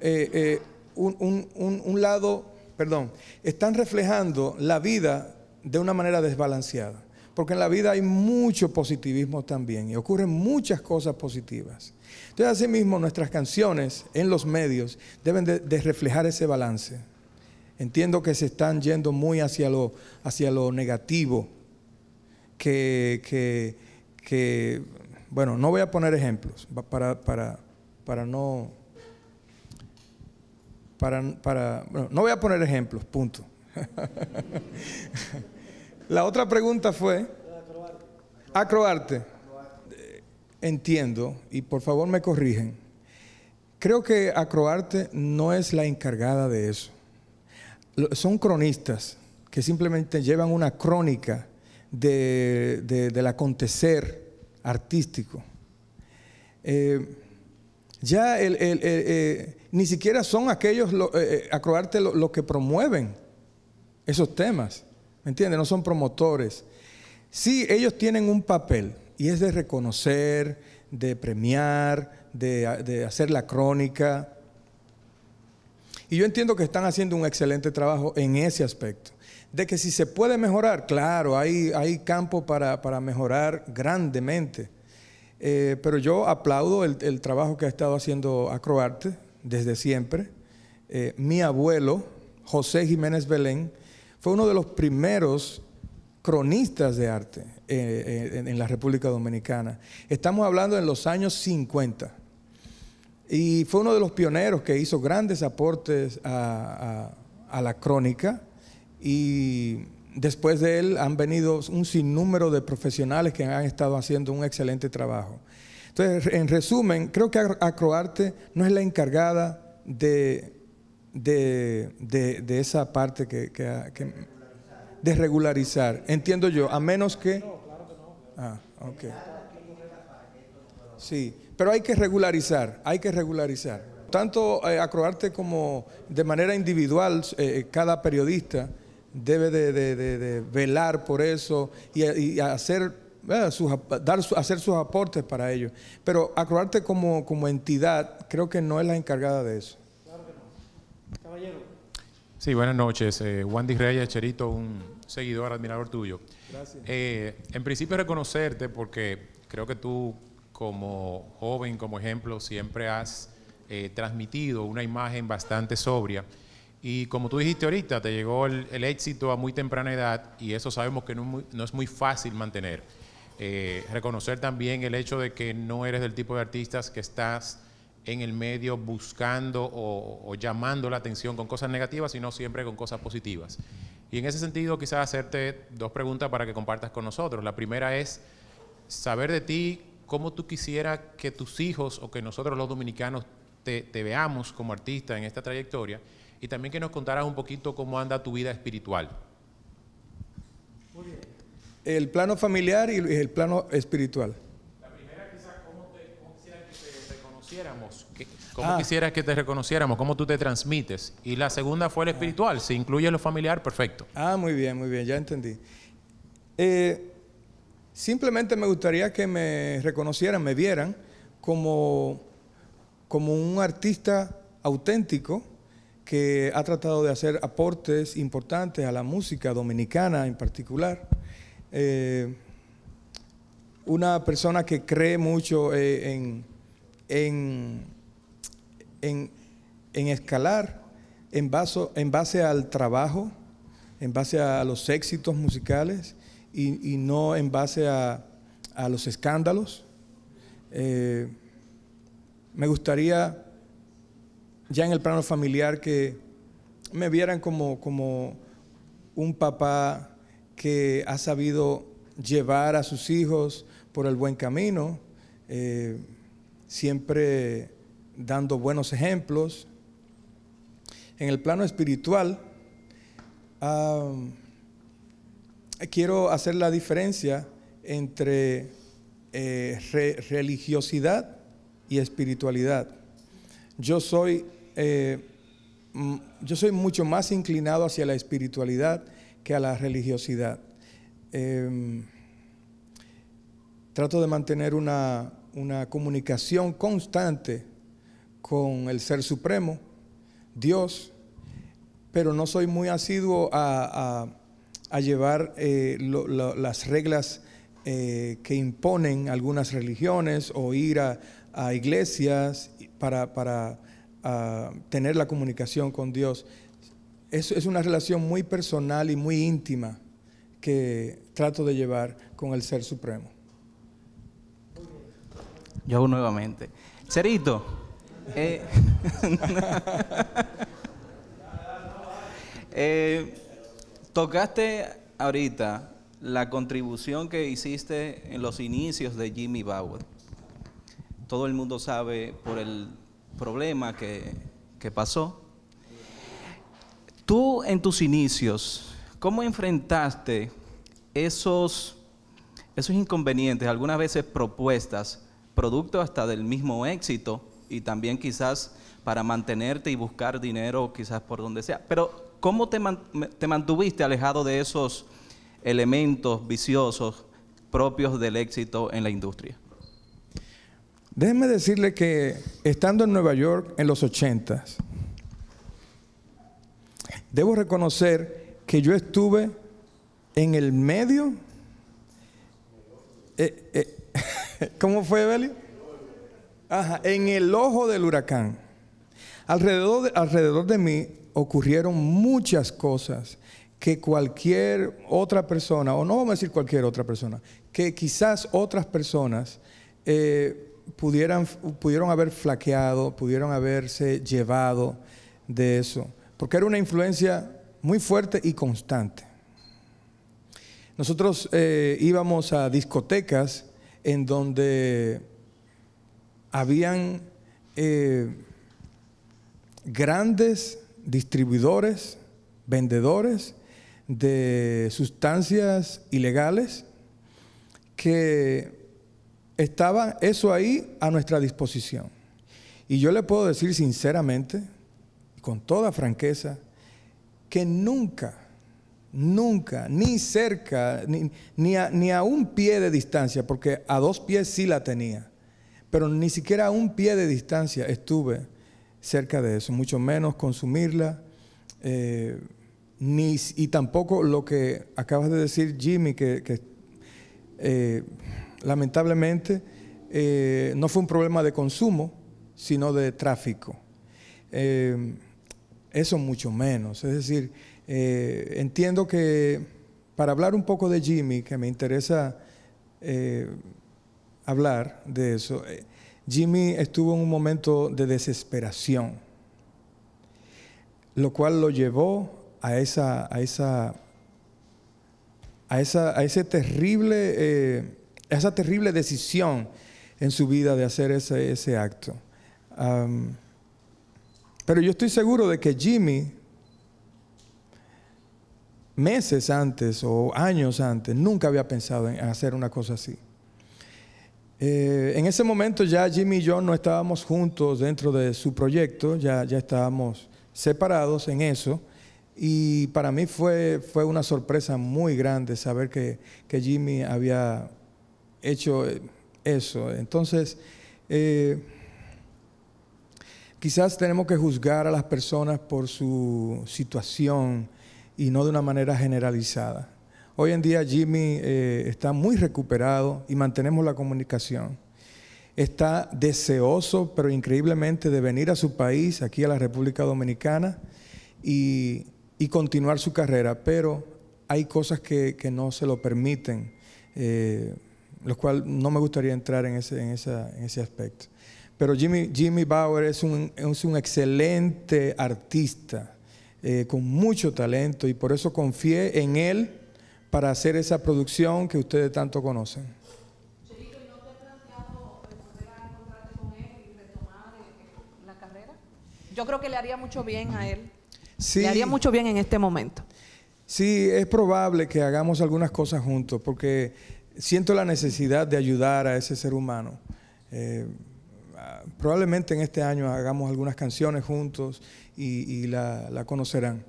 eh, eh, un, lado, perdón, están reflejando la vida de una manera desbalanceada. Porque en la vida hay mucho positivismo también y ocurren muchas cosas positivas. Entonces, asimismo, nuestras canciones en los medios deben de, reflejar ese balance. Entiendo que se están yendo muy hacia lo, hacia lo negativo, que bueno, no voy a poner ejemplos para, para, no... Para, no voy a poner ejemplos, punto. La otra pregunta fue... Acroarte. Entiendo, y por favor me corrigen. Creo que Acroarte no es la encargada de eso. Son cronistas que simplemente llevan una crónica del acontecer artístico. Eh, ya eh, ni siquiera son aquellos lo, eh, los lo que promueven esos temas, ¿me entiendes? No son promotores. Sí, ellos tienen un papel y es de reconocer, de premiar, de hacer la crónica. Y yo entiendo que están haciendo un excelente trabajo en ese aspecto de que si se puede mejorar, claro, hay, hay campo para, mejorar grandemente. Eh, pero yo aplaudo el, trabajo que ha estado haciendo Acroarte desde siempre. Eh, mi abuelo, José Jiménez Belén, fue uno de los primeros cronistas de arte eh, en, la República Dominicana. Estamos hablando en los años 50. Y fue uno de los pioneros que hizo grandes aportes a la crónica y después de él han venido un sinnúmero de profesionales que han estado haciendo un excelente trabajo. Entonces, en resumen, creo que Acroarte no es la encargada de, esa parte que, de regularizar. Entiendo yo, a menos que... Ah, ok. Sí, pero hay que regularizar, hay que regularizar. Tanto eh, Acroarte como de manera individual, eh, cada periodista, debe de, velar por eso y, hacer, eh, sus, dar, hacer sus aportes para ello. Pero Acroarte como, como entidad creo que no es la encargada de eso. Sí, buenas noches. Juan eh, Reyes, Cherito, un seguidor, admirador tuyo. Gracias. Eh, en principio reconocerte porque creo que tú como joven, como ejemplo, siempre has transmitido una imagen bastante sobria y como tú dijiste ahorita, te llegó el, éxito a muy temprana edad y eso sabemos que no, es muy, fácil mantener. Eh, reconocer también el hecho de que no eres del tipo de artistas que estás en el medio buscando o, llamando la atención con cosas negativas, sino siempre con cosas positivas. Y en ese sentido, quizás hacerte dos preguntas para que compartas con nosotros. La primera es saber de ti cómo tú quisieras que tus hijos o que nosotros los dominicanos te veamos como artista en esta trayectoria y también que nos contaras un poquito cómo anda tu vida espiritual. Muy bien. El plano familiar y el plano espiritual. La primera quizás, ¿cómo, quisieras que te reconociéramos? ¿Cómo ah. quisieras que te reconociéramos? ¿Cómo tú te transmites? Y la segunda fue el ah. espiritual. Si incluye lo familiar, perfecto. Ah, muy bien, muy bien, ya entendí. Eh, simplemente me gustaría que me reconocieran, me vieran como, como un artista auténtico, que ha tratado de hacer aportes importantes a la música dominicana en particular. Eh, una persona que cree mucho eh, en, escalar en, en base al trabajo, en base a los éxitos musicales y, no en base a, los escándalos. Eh, me gustaría ya en el plano familiar que me vieran como, como un papá que ha sabido llevar a sus hijos por el buen camino, eh, siempre dando buenos ejemplos. En el plano espiritual, quiero hacer la diferencia entre eh, religiosidad y espiritualidad. Yo soy eh, yo soy mucho más inclinado hacia la espiritualidad que a la religiosidad. Em, trato de mantener una, comunicación constante con el Ser Supremo, Dios, pero no soy muy asiduo a, llevar eh, las reglas eh, que imponen algunas religiones o ir a, iglesias para tener la comunicación con Dios. Es, es una relación muy personal y muy íntima que trato de llevar con el Ser Supremo. Yo nuevamente. Cerito. Eh, eh, tocaste ahorita la contribución que hiciste en los inicios de Jimmy Bauer. Todo el mundo sabe por el problema que, pasó. Tú en tus inicios, ¿cómo enfrentaste esos, esos inconvenientes, algunas veces propuestas, producto hasta del mismo éxito y también quizás para mantenerte y buscar dinero quizás por donde sea? Pero ¿cómo te, te mantuviste alejado de esos elementos viciosos propios del éxito en la industria? Déjenme decirle que estando en Nueva York en los 80, debo reconocer que yo estuve en el medio. Eh, eh, ¿Cómo fue, Beli? Ajá, en el ojo del huracán. Alrededor de, alrededor de mí ocurrieron muchas cosas que cualquier otra persona, o no vamos a decir cualquier otra persona, que quizás otras personas eh, pudieran, pudieron haber flaqueado, pudieron haberse llevado de eso, porque era una influencia muy fuerte y constante. Nosotros eh, íbamos a discotecas en donde habían eh, grandes distribuidores, vendedores de sustancias ilegales que estaba eso ahí a nuestra disposición. Y yo le puedo decir sinceramente, con toda franqueza, que nunca, nunca, ni cerca, ni, ni, a, ni, a, un pie de distancia, porque a dos pies sí la tenía, pero ni siquiera a un pie de distancia estuve cerca de eso, mucho menos consumirla, eh, ni, y tampoco lo que acabas de decir, Jimmy, que, eh, lamentablemente, eh, no fue un problema de consumo, sino de tráfico. Eh, eso mucho menos. Es decir, eh, entiendo que para hablar un poco de Jimmy, que me interesa hablar de eso, Jimmy estuvo en un momento de desesperación, lo cual lo llevó a esa, a esa, a esa, a ese terrible esa terrible decisión en su vida de hacer ese, acto. pero yo estoy seguro de que Jimmy, meses antes o años antes, nunca había pensado en hacer una cosa así. Eh, en ese momento ya Jimmy y yo no estábamos juntos dentro de su proyecto, ya, ya estábamos separados en eso. Y para mí fue, fue una sorpresa muy grande saber que, que Jimmy había hecho eh, eso. Entonces, eh, quizás tenemos que juzgar a las personas por su situación y no de una manera generalizada. Hoy en día Jimmy eh, está muy recuperado y mantenemos la comunicación. Está deseoso, pero increíblemente, de venir a su país, aquí a la República Dominicana, y, continuar su carrera, pero hay cosas que, no se lo permiten lo cual no me gustaría entrar en ese, en esa, en ese aspecto. Pero Jimmy, Jimmy Bauer es un, es un excelente artista, eh, con mucho talento, y por eso confié en él para hacer esa producción que ustedes tanto conocen. Yo creo que le haría mucho bien a él. Sí, le haría mucho bien en este momento. Sí, es probable que hagamos algunas cosas juntos, porque siento la necesidad de ayudar a ese ser humano. Eh, probablemente en este año hagamos algunas canciones juntos y, la, conocerán.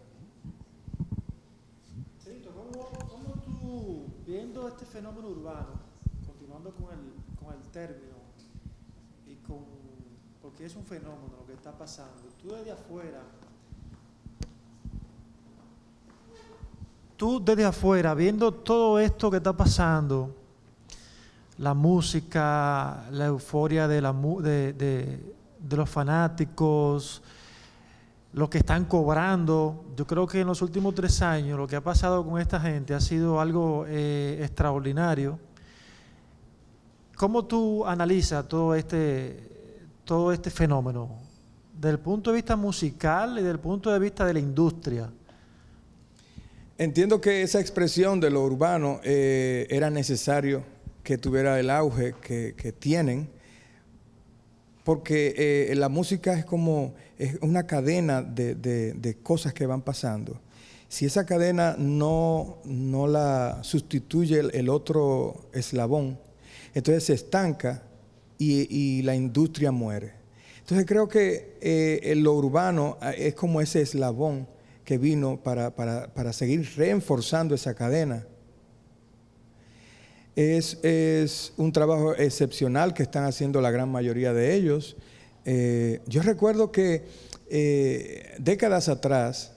¿Cómo, ¿cómo, tú, viendo este fenómeno urbano, continuando con el, con el término, y con, porque es un fenómeno lo que está pasando, tú desde afuera, tú desde afuera, viendo todo esto que está pasando, la música, la euforia de, los fanáticos, lo que están cobrando. Yo creo que en los últimos tres años lo que ha pasado con esta gente ha sido algo eh, extraordinario. ¿Cómo tú analizas todo este, todo este fenómeno? Desde el punto de vista musical y desde el punto de vista de la industria. Entiendo que esa expresión de lo urbano eh, era necesario que tuviera el auge que, tienen, porque eh, la música es como una cadena de, cosas que van pasando. Si esa cadena no, no la sustituye el, otro eslabón, entonces se estanca y, la industria muere. Entonces creo que eh, lo urbano ah, es como ese eslabón que vino para, para, para seguir reforzando esa cadena es, un trabajo excepcional que están haciendo la gran mayoría de ellos. Eh, yo recuerdo que eh, décadas atrás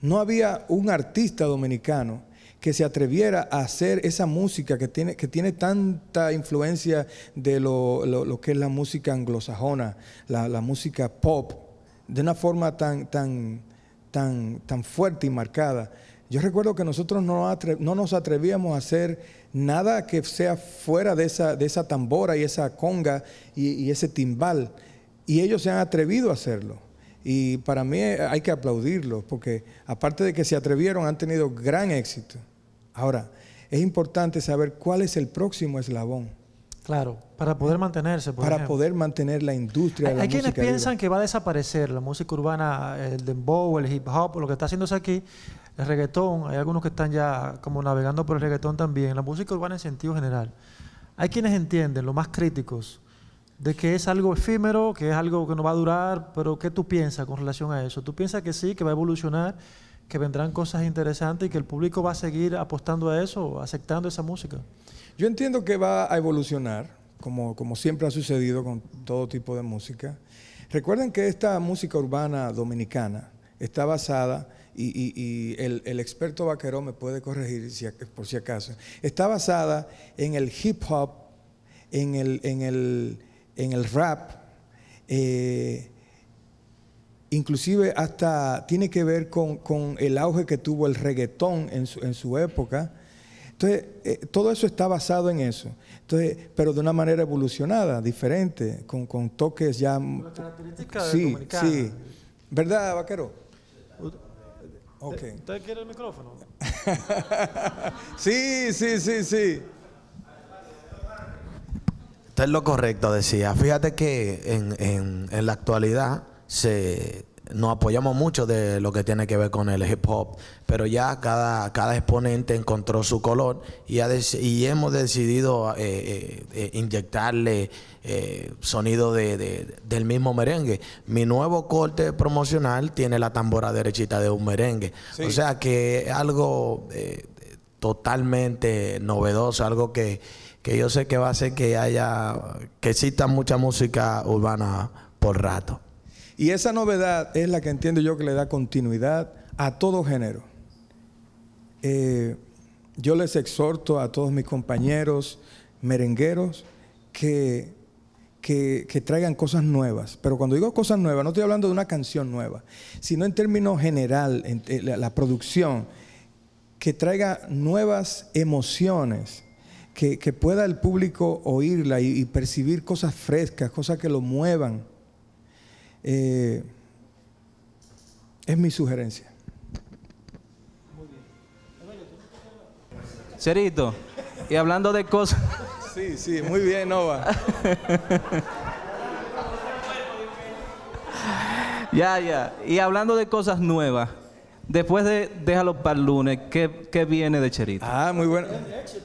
no había un artista dominicano que se atreviera a hacer esa música que tiene, que tiene tanta influencia de lo, que es la música anglosajona, la, música pop, de una forma tan, tan, tan, tan fuerte y marcada. Yo recuerdo que nosotros no, nos atrevíamos a hacer nada que sea fuera de esa, de esa tambora y esa conga y, ese timbal. Y ellos se han atrevido a hacerlo. Y para mí eh, hay que aplaudirlos, porque aparte de que se atrevieron, han tenido gran éxito. Ahora, es importante saber cuál es el próximo eslabón. Claro, para poder mantenerse. para poder mantener la industria. Hay, de la hay quienes piensan que va a desaparecer la música urbana, eh, el dembow, el hip hop, lo que está haciéndose aquí el reggaetón, hay algunos que están ya como navegando por el reggaetón también, la música urbana en sentido general. Hay quienes entienden, los más críticos, de que es algo efímero, que es algo que no va a durar, pero ¿qué tú piensas con relación a eso? ¿Tú piensas que sí, que va a evolucionar, que vendrán cosas interesantes y que el público va a seguir apostando a eso, aceptando esa música? Yo entiendo que va a evolucionar, como, como siempre ha sucedido con todo tipo de música. Recuerden que esta música urbana dominicana está basada y, el, experto vaquero me puede corregir si, por si acaso, está basada en el hip hop, en el, rap, eh, inclusive hasta tiene que ver con, el auge que tuvo el reggaetón en su, época. Entonces, eh, todo eso está basado en eso. Entonces, pero de una manera evolucionada, diferente, con, toques ya... sí, sí. ¿Verdad, vaquero? ¿Usted quiere el micrófono? sí, sí, sí, sí. Esto es lo correcto, decía. Fíjate que en, en, en la actualidad se nos apoyamos mucho de lo que tiene que ver con el hip hop, pero ya cada, cada exponente encontró su color y, y hemos decidido eh, eh, eh, inyectarle sonido de, del mismo merengue. Mi nuevo corte promocional tiene la tambora derechita de un merengue, o sea que es algo totalmente novedoso, algo que, que yo sé que va a hacer que haya, que exista mucha música urbana por rato. Y esa novedad es la que entiendo yo que le da continuidad a todo género. Eh, yo les exhorto a todos mis compañeros merengueros que, que, traigan cosas nuevas. Pero cuando digo cosas nuevas, no estoy hablando de una canción nueva, sino en términos general, eh, la, producción, que traiga nuevas emociones. Que, pueda el público oírla y percibir cosas frescas, cosas que lo muevan. Eh, es mi sugerencia. Cerito, y hablando de cosas... Sí, sí, muy bien, Nova. ya, ya. Y hablando de cosas nuevas, después de Déjalo para el lunes, ¿qué, viene de Cherito? Ah, muy bueno. Es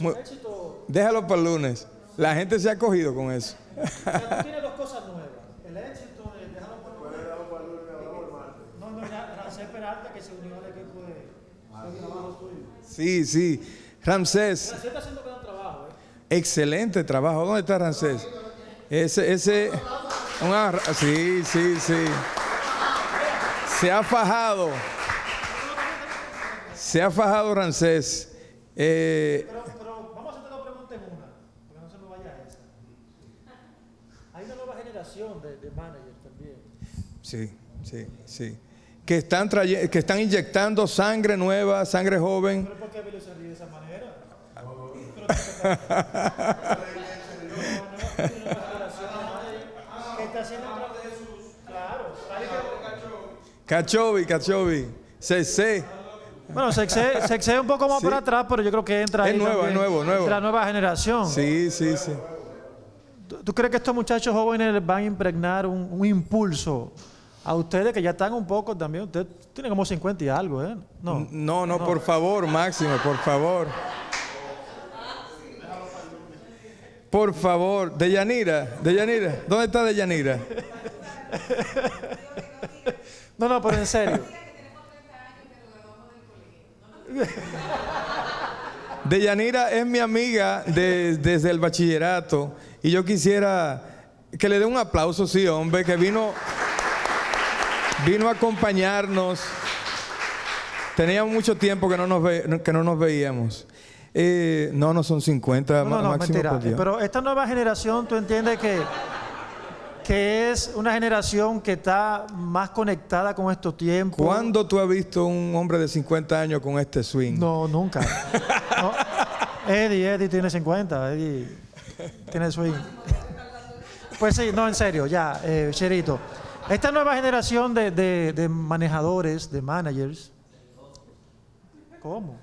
un ¿eh? éxito. Déjalo para el lunes. La gente se ha cogido con eso. tú tienes cosas nuevas. que se unió al equipo de ah, trabajo tuyo. Sí, sí. Ramsés. Ramsés está haciendo trabajo. ¿eh? Excelente trabajo. ¿Dónde está Ramsés? Ese, ese. sí, sí, sí. Se ha fajado. Se ha fajado Ramsés. Eh, pero, vamos a hacer dos preguntas en una, porque no se nos vaya esa. Hay una nueva generación de managers también. Sí, sí, sí que están, que están inyectando sangre nueva, sangre joven. por qué se ríe de esa manera? Cachovi, Cachovi, CC. Bueno, se es un poco más por para atrás, pero yo creo que entra es ahí. Nuevo, es nuevo, nuevo. La nueva generación. Sí, sí, sí. ¿Tú, crees que estos muchachos jóvenes van a impregnar un impulso a ustedes que ya están un poco también, usted tiene como 50 y algo, ¿eh? No, no, no, por favor, Máximo, por favor. Por favor, de de Deyanira, ¿dónde está Deyanira? No, no, pero en serio. Deyanira es mi amiga desde el bachillerato y yo quisiera que le dé un aplauso, sí, hombre, que vino vino a acompañarnos. Teníamos mucho tiempo que no nos, que no nos veíamos. Eh, no, no son 50. No, no, Pero esta nueva generación, tú entiendes que, que es una generación que está más conectada con estos tiempos. ¿Cuándo tú has visto un hombre de 50 años con este swing? No, nunca. Eddie, Eddie tiene 50. Eddie tiene swing. pues sí, no, en serio, ya, eh, Cherito. Esta nueva generación de, de, manejadores, de managers. ¿Cómo?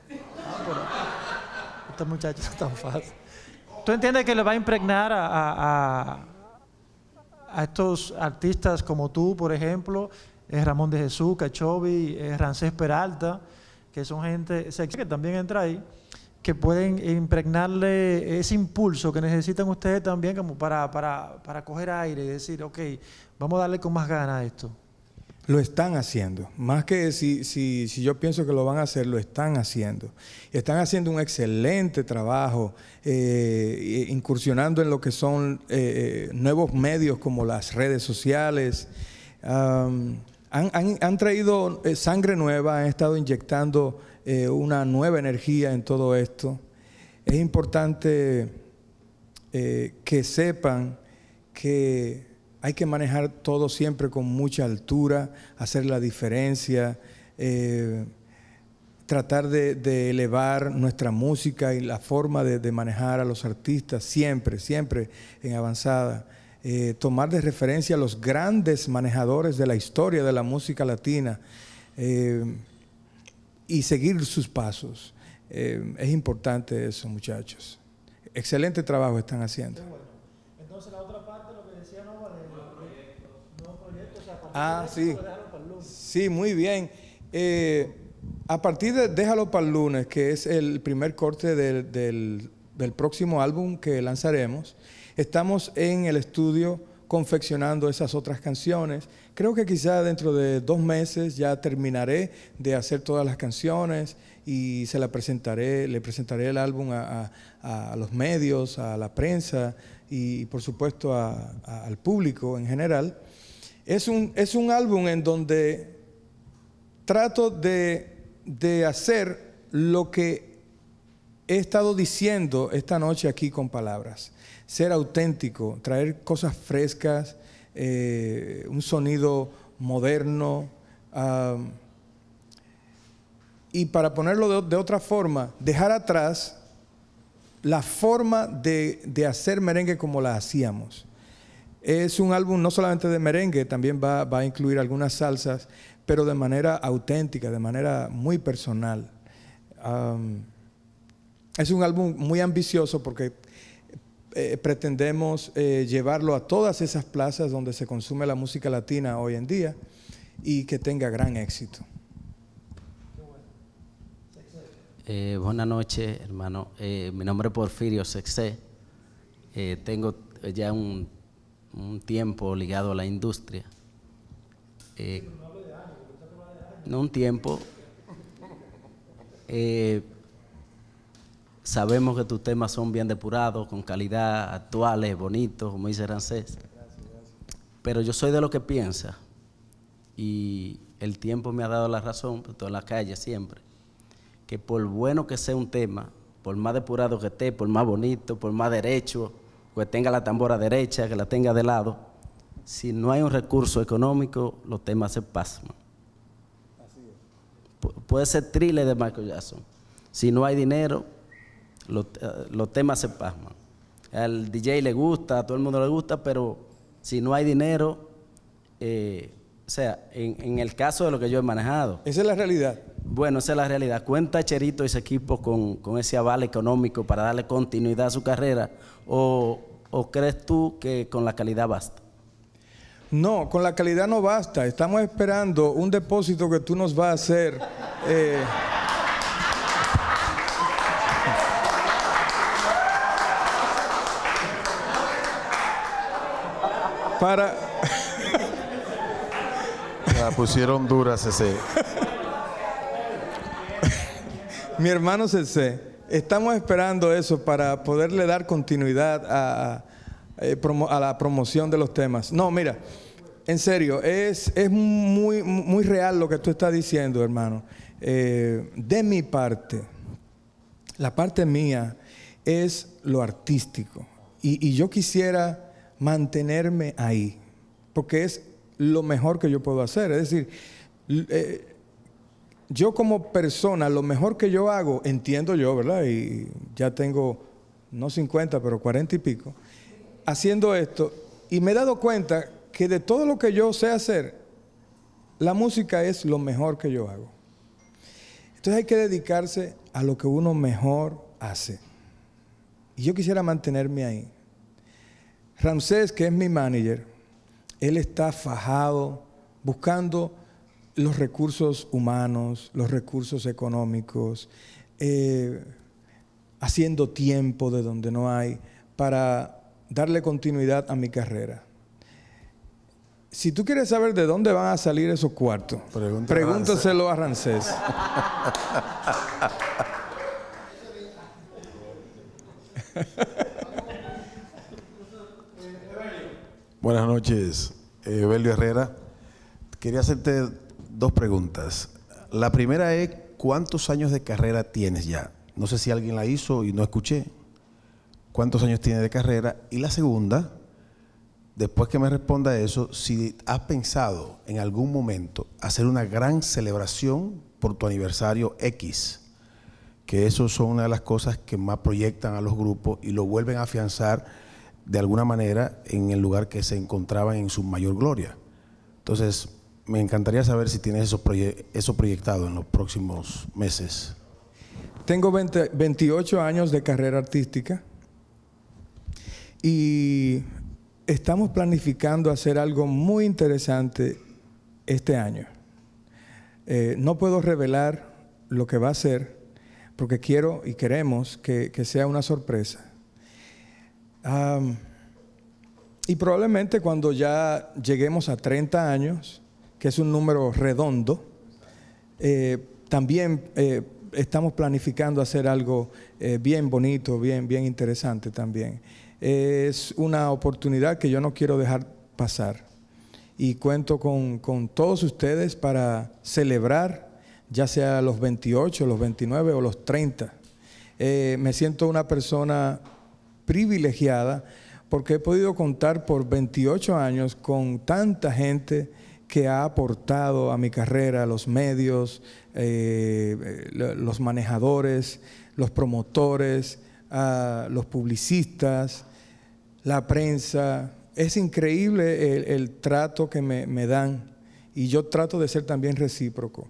Ah, estos muchachos tan fácil. ¿Tú entiendes que le va a impregnar a, a, estos artistas como tú, por ejemplo, es Ramón de Jesús, Cachovi, Rancés Peralta, que son gente sexy que también entra ahí? que pueden impregnarle ese impulso que necesitan ustedes también como para, coger aire y decir, ok, vamos a darle con más ganas a esto. Lo están haciendo. Más que si, si, yo pienso que lo van a hacer, lo están haciendo. Están haciendo un excelente trabajo, eh, incursionando en lo que son eh, eh, nuevos medios como las redes sociales. han, han, han, traído sangre nueva, han estado inyectando eh, una nueva energía en todo esto. Es importante eh, que sepan que hay que manejar todo siempre con mucha altura, hacer la diferencia, eh, tratar de, elevar nuestra música y la forma de, manejar a los artistas siempre, siempre en avanzada. tomar de referencia a los grandes manejadores de la historia de la música latina y seguir sus pasos. Eh, es importante eso, muchachos. Excelente trabajo están haciendo. Entonces, la otra parte, lo que decía Nova, de proyectos, ah, sí. para el lunes. Sí, muy bien. Eh, a partir de Déjalo para el lunes, que es el primer corte del, del, del próximo álbum que lanzaremos, estamos en el estudio confeccionando esas otras canciones. Creo que quizá dentro de dos meses ya terminaré de hacer todas las canciones y se la presentaré, le presentaré el álbum a, los medios, a la prensa y, por supuesto al público en general. Es un, es un álbum en donde trato de, de hacer lo que he estado diciendo esta noche aquí con palabras ser auténtico, traer cosas frescas, eh, un sonido moderno. y para ponerlo de, otra forma, dejar atrás la forma de, hacer merengue como la hacíamos. Es un álbum no solamente de merengue, también va, a incluir algunas salsas, pero de manera auténtica, de manera muy personal. es un álbum muy ambicioso porque eh, pretendemos eh, llevarlo a todas esas plazas donde se consume la música latina hoy en día y que tenga gran éxito. Eh, buenas noches, hermano. Eh, mi nombre es Porfirio Sexé. tengo ya un, tiempo ligado a la industria. no un tiempo. Sabemos que tus temas son bien depurados, con calidad, actuales, bonitos, como dice Rancés. Pero yo soy de lo que piensa y el tiempo me ha dado la razón, en la calle siempre, que por bueno que sea un tema, por más depurado que esté, por más bonito, por más derecho, que tenga la tambora derecha, que la tenga de lado, si no hay un recurso económico, los temas se pasman. puede ser trile de Michael Jackson. Si no hay dinero, los, temas se pasman. Al DJ le gusta, a todo el mundo le gusta, pero si no hay dinero, eh, o sea, en, el caso de lo que yo he manejado. Esa es la realidad. Bueno, esa es la realidad. Cuenta Cherito ese equipo con, ese aval económico para darle continuidad a su carrera o, crees tú que con la calidad basta? No, con la calidad no basta. Estamos esperando un depósito que tú nos vas a hacer. Eh, La pusieron dura, CC. Mi hermano CC, estamos esperando eso para poderle dar continuidad eh, a, la promoción de los temas. No, mira, en serio, es, es muy, muy real lo que tú estás diciendo, hermano. Eh, de mi parte, la parte mía es lo artístico. Y, y yo quisiera mantenerme ahí, porque es lo mejor que yo puedo hacer. Es decir, eh, yo como persona, lo mejor que yo hago, entiendo yo, ¿verdad? Y ya tengo, no 50, pero 40 y pico, haciendo esto, y me he dado cuenta que de todo lo que yo sé hacer, la música es lo mejor que yo hago. Entonces hay que dedicarse a lo que uno mejor hace. Y yo quisiera mantenerme ahí. Ramsés, que es mi manager, él está fajado buscando los recursos humanos, los recursos económicos, eh, haciendo tiempo de donde no hay para darle continuidad a mi carrera. Si tú quieres saber de dónde van a salir esos cuartos, pregúntaselo a Ramsés. Buenas noches, Evelio eh, Herrera. Quería hacerte dos preguntas. La primera es, ¿cuántos años de carrera tienes ya? No sé si alguien la hizo y no escuché. ¿Cuántos años tienes de carrera? Y la segunda, después que me responda eso, si has pensado en algún momento hacer una gran celebración por tu aniversario X, que eso son una de las cosas que más proyectan a los grupos y lo vuelven a afianzar de alguna manera en el lugar que se encontraba en su mayor gloria. Entonces, me encantaría saber si tienes eso, proyectado en los próximos meses. Tengo 28 años de carrera artística y estamos planificando hacer algo muy interesante este año. Eh, no puedo revelar lo que va a ser porque quiero y queremos que sea una sorpresa y probablemente cuando ya lleguemos a 30 años, que es un número redondo, eh, también eh, estamos planificando hacer algo eh, bien bonito, bien, bien interesante también. Es una oportunidad que yo no quiero dejar pasar. Y cuento con, con todos ustedes para celebrar, ya sea los 28, los 29 o los 30. me siento una persona privilegiada porque he podido contar por 28 años con tanta gente que ha aportado a mi carrera, a los medios, eh, eh, los manejadores, los promotores, los publicistas, la prensa. Es increíble el, trato que me, dan y yo trato de ser también recíproco.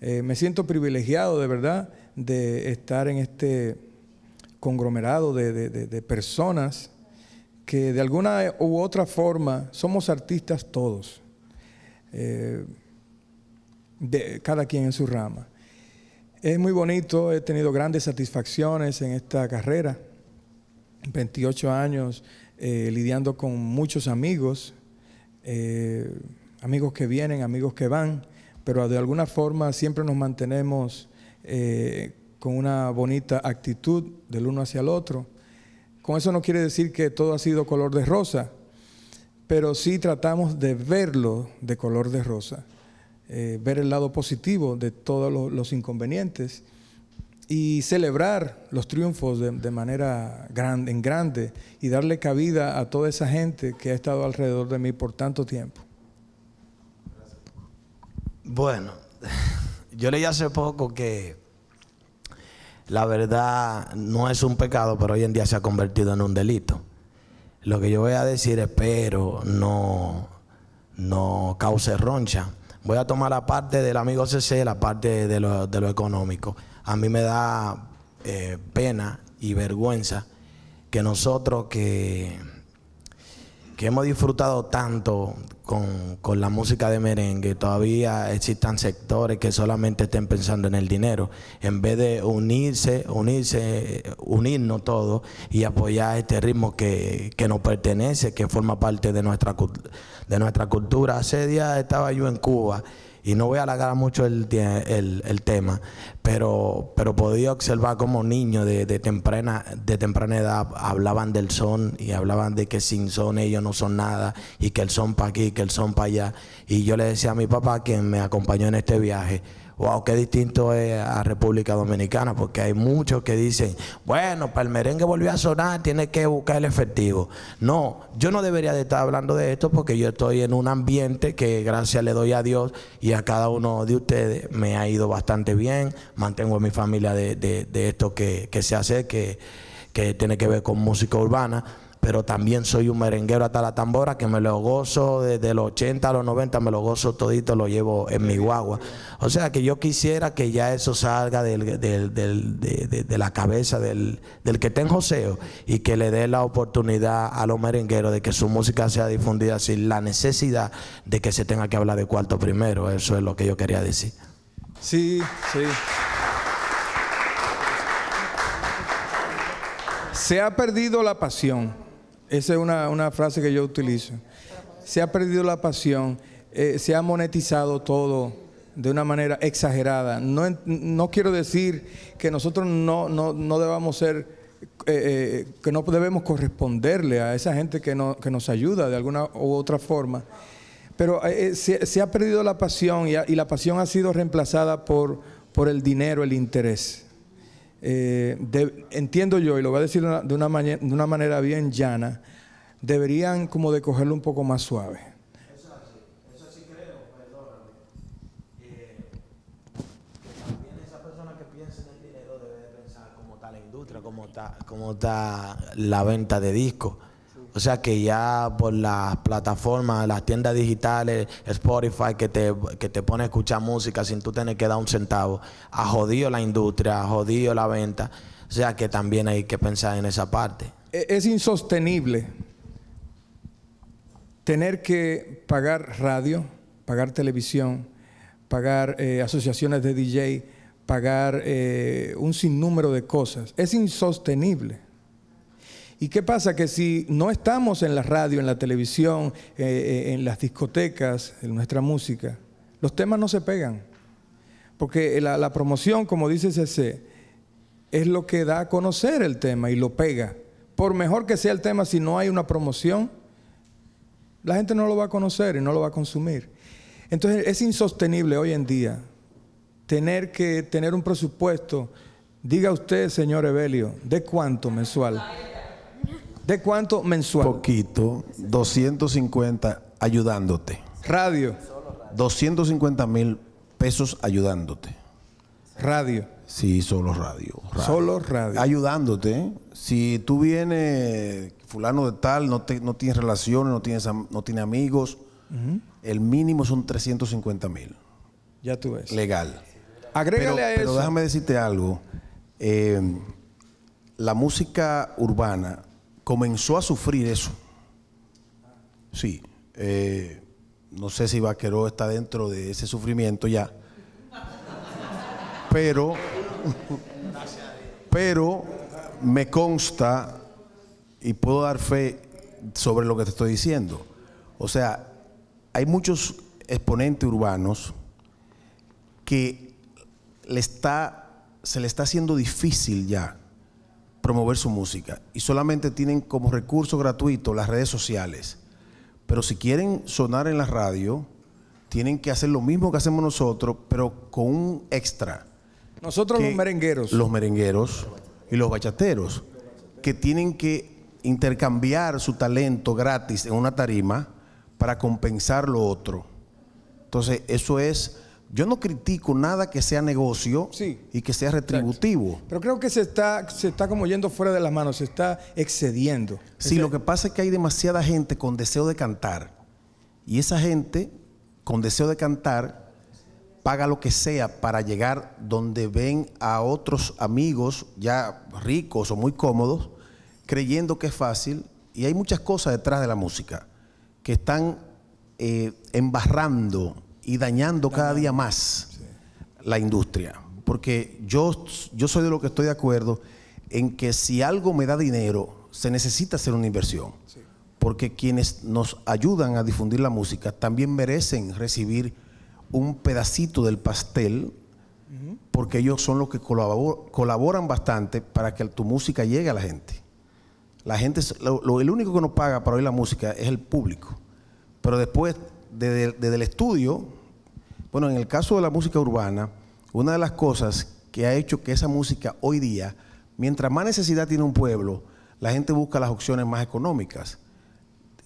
Eh, me siento privilegiado de verdad de estar en este conglomerado de, personas que de alguna u otra forma somos artistas todos, eh, de, cada quien en su rama. Es muy bonito, he tenido grandes satisfacciones en esta carrera, 28 años eh, lidiando con muchos amigos, eh, amigos que vienen, amigos que van, pero de alguna forma siempre nos mantenemos con una bonita actitud del uno hacia el otro. Con eso no quiere decir que todo ha sido color de rosa, pero sí tratamos de verlo de color de rosa, eh, ver el lado positivo de todos los, inconvenientes y celebrar los triunfos de, de manera grande, en grande y darle cabida a toda esa gente que ha estado alrededor de mí por tanto tiempo. Bueno, yo leí hace poco que la verdad no es un pecado, pero hoy en día se ha convertido en un delito. Lo que yo voy a decir espero no, no cause roncha. Voy a tomar la parte del amigo CC, la parte de lo, económico. A mí me da eh, pena y vergüenza que nosotros que, que hemos disfrutado tanto, con, con, la música de merengue todavía existan sectores que solamente estén pensando en el dinero, en vez de unirse, unirse, unirnos todos y apoyar este ritmo que, nos pertenece, que forma parte de nuestra, de nuestra cultura. Hace días estaba yo en Cuba y no voy a alargar mucho el, tema, pero, pero podía observar como niños de, temprana, de temprana edad hablaban del son y hablaban de que sin son ellos no son nada y que el son para aquí, que el son para allá. Y yo le decía a mi papá, quien me acompañó en este viaje, wow, qué distinto es a República Dominicana, porque hay muchos que dicen, bueno, para el merengue volvió a sonar, tiene que buscar el efectivo. No, yo no debería de estar hablando de esto porque yo estoy en un ambiente que gracias le doy a Dios y a cada uno de ustedes me ha ido bastante bien, mantengo a mi familia de, de, esto que, se hace, que, que tiene que ver con música urbana pero también soy un merenguero hasta la tambora que me lo gozo desde los 80 a los 90, me lo gozo todito, lo llevo en mi guagua. O sea que yo quisiera que ya eso salga de, la cabeza del, que está joseo y que le dé la oportunidad a los merengueros de que su música sea difundida sin la necesidad de que se tenga que hablar de cuarto primero. Eso es lo que yo quería decir. Sí, sí. Se ha perdido la pasión esa es una, frase que yo utilizo. Se ha perdido la pasión, eh, se ha monetizado todo de una manera exagerada. No, quiero decir que nosotros no, debamos ser... Eh, eh, que no debemos corresponderle a esa gente que, nos ayuda de alguna u otra forma. Pero se, se, ha perdido la pasión y, y, la pasión ha sido reemplazada por, por el dinero, el interés eh, entiendo yo, y lo voy a decir de una, de, una manera, bien llana, deberían como de cogerlo un poco más suave. Eso sí, eso creo, perdóname. que también esa persona que piensa en el dinero debe de pensar cómo está la industria, cómo está, cómo está la venta de discos o sea que ya por las plataformas, las tiendas digitales, Spotify, que te, que te pone a escuchar música sin tú tener que dar un centavo, ha jodido la industria, ha jodido la venta. O sea que también hay que pensar en esa parte. E, es insostenible tener que pagar radio, pagar televisión, pagar eh, asociaciones de DJ, pagar eh, un sinnúmero de cosas. Es insostenible. ¿Y qué pasa? Que si no estamos en la radio, en la televisión, eh, eh, en las discotecas, en nuestra música, los temas no se pegan. Porque eh, la, la promoción, como dice CC, es lo que da a conocer el tema y lo pega. Por mejor que sea el tema, si no hay una promoción, la gente no lo va a conocer y no lo va a consumir. Entonces es insostenible hoy en día tener que tener un presupuesto. Diga usted, señor Evelio, ¿de cuánto mensual? ¿De cuánto mensual? Poquito, 250 ayudándote. Radio. 250 mil pesos ayudándote. Radio. Sí, solo radio, Solo radio. Ayudándote. ¿eh? Si tú vienes fulano de tal, no, te, no tienes relaciones, no tienes, no amigos, el mínimo son 350 mil. Ya tú ves. Legal. Agrégale pero, eso. Pero déjame decirte algo. Eh, la música urbana comenzó a sufrir eso. Sí, eh, no sé si Vaqueró está dentro de ese sufrimiento ya, pero, pero me consta y puedo dar fe sobre lo que te estoy diciendo. O sea, hay muchos exponentes urbanos que le está, se le está haciendo difícil ya promover su música y solamente tienen como recurso gratuito las redes sociales. Pero si quieren sonar en la radio, tienen que hacer lo mismo que hacemos nosotros, pero con un extra. Nosotros los merengueros. Los merengueros y los bachateros, que tienen que intercambiar su talento gratis en una tarima para compensar lo otro. Entonces, eso es yo no critico nada que sea negocio y que sea retributivo. Pero creo que se está, se está como yendo fuera de las manos, se está excediendo. Sí, lo que pasa es que hay demasiada gente con deseo de cantar. Y esa gente con deseo de cantar paga lo que sea para llegar donde ven a otros amigos ya ricos o muy cómodos, creyendo que es fácil. Y hay muchas cosas detrás de la música que están eh, embarrando y dañando cada día más la industria. Porque yo, yo soy de lo que estoy de acuerdo en que si algo me da dinero, se necesita hacer una inversión. Porque quienes nos ayudan a difundir la música también merecen recibir un pedacito del pastel, porque ellos son los que colaboran bastante para que tu música llegue a la gente. La gente, lo, el único que nos paga para oír la música es el público. Pero después, desde, desde el estudio, bueno, en el caso de la música urbana, una de las cosas que ha hecho que esa música hoy día, mientras más necesidad tiene un pueblo, la gente busca las opciones más económicas.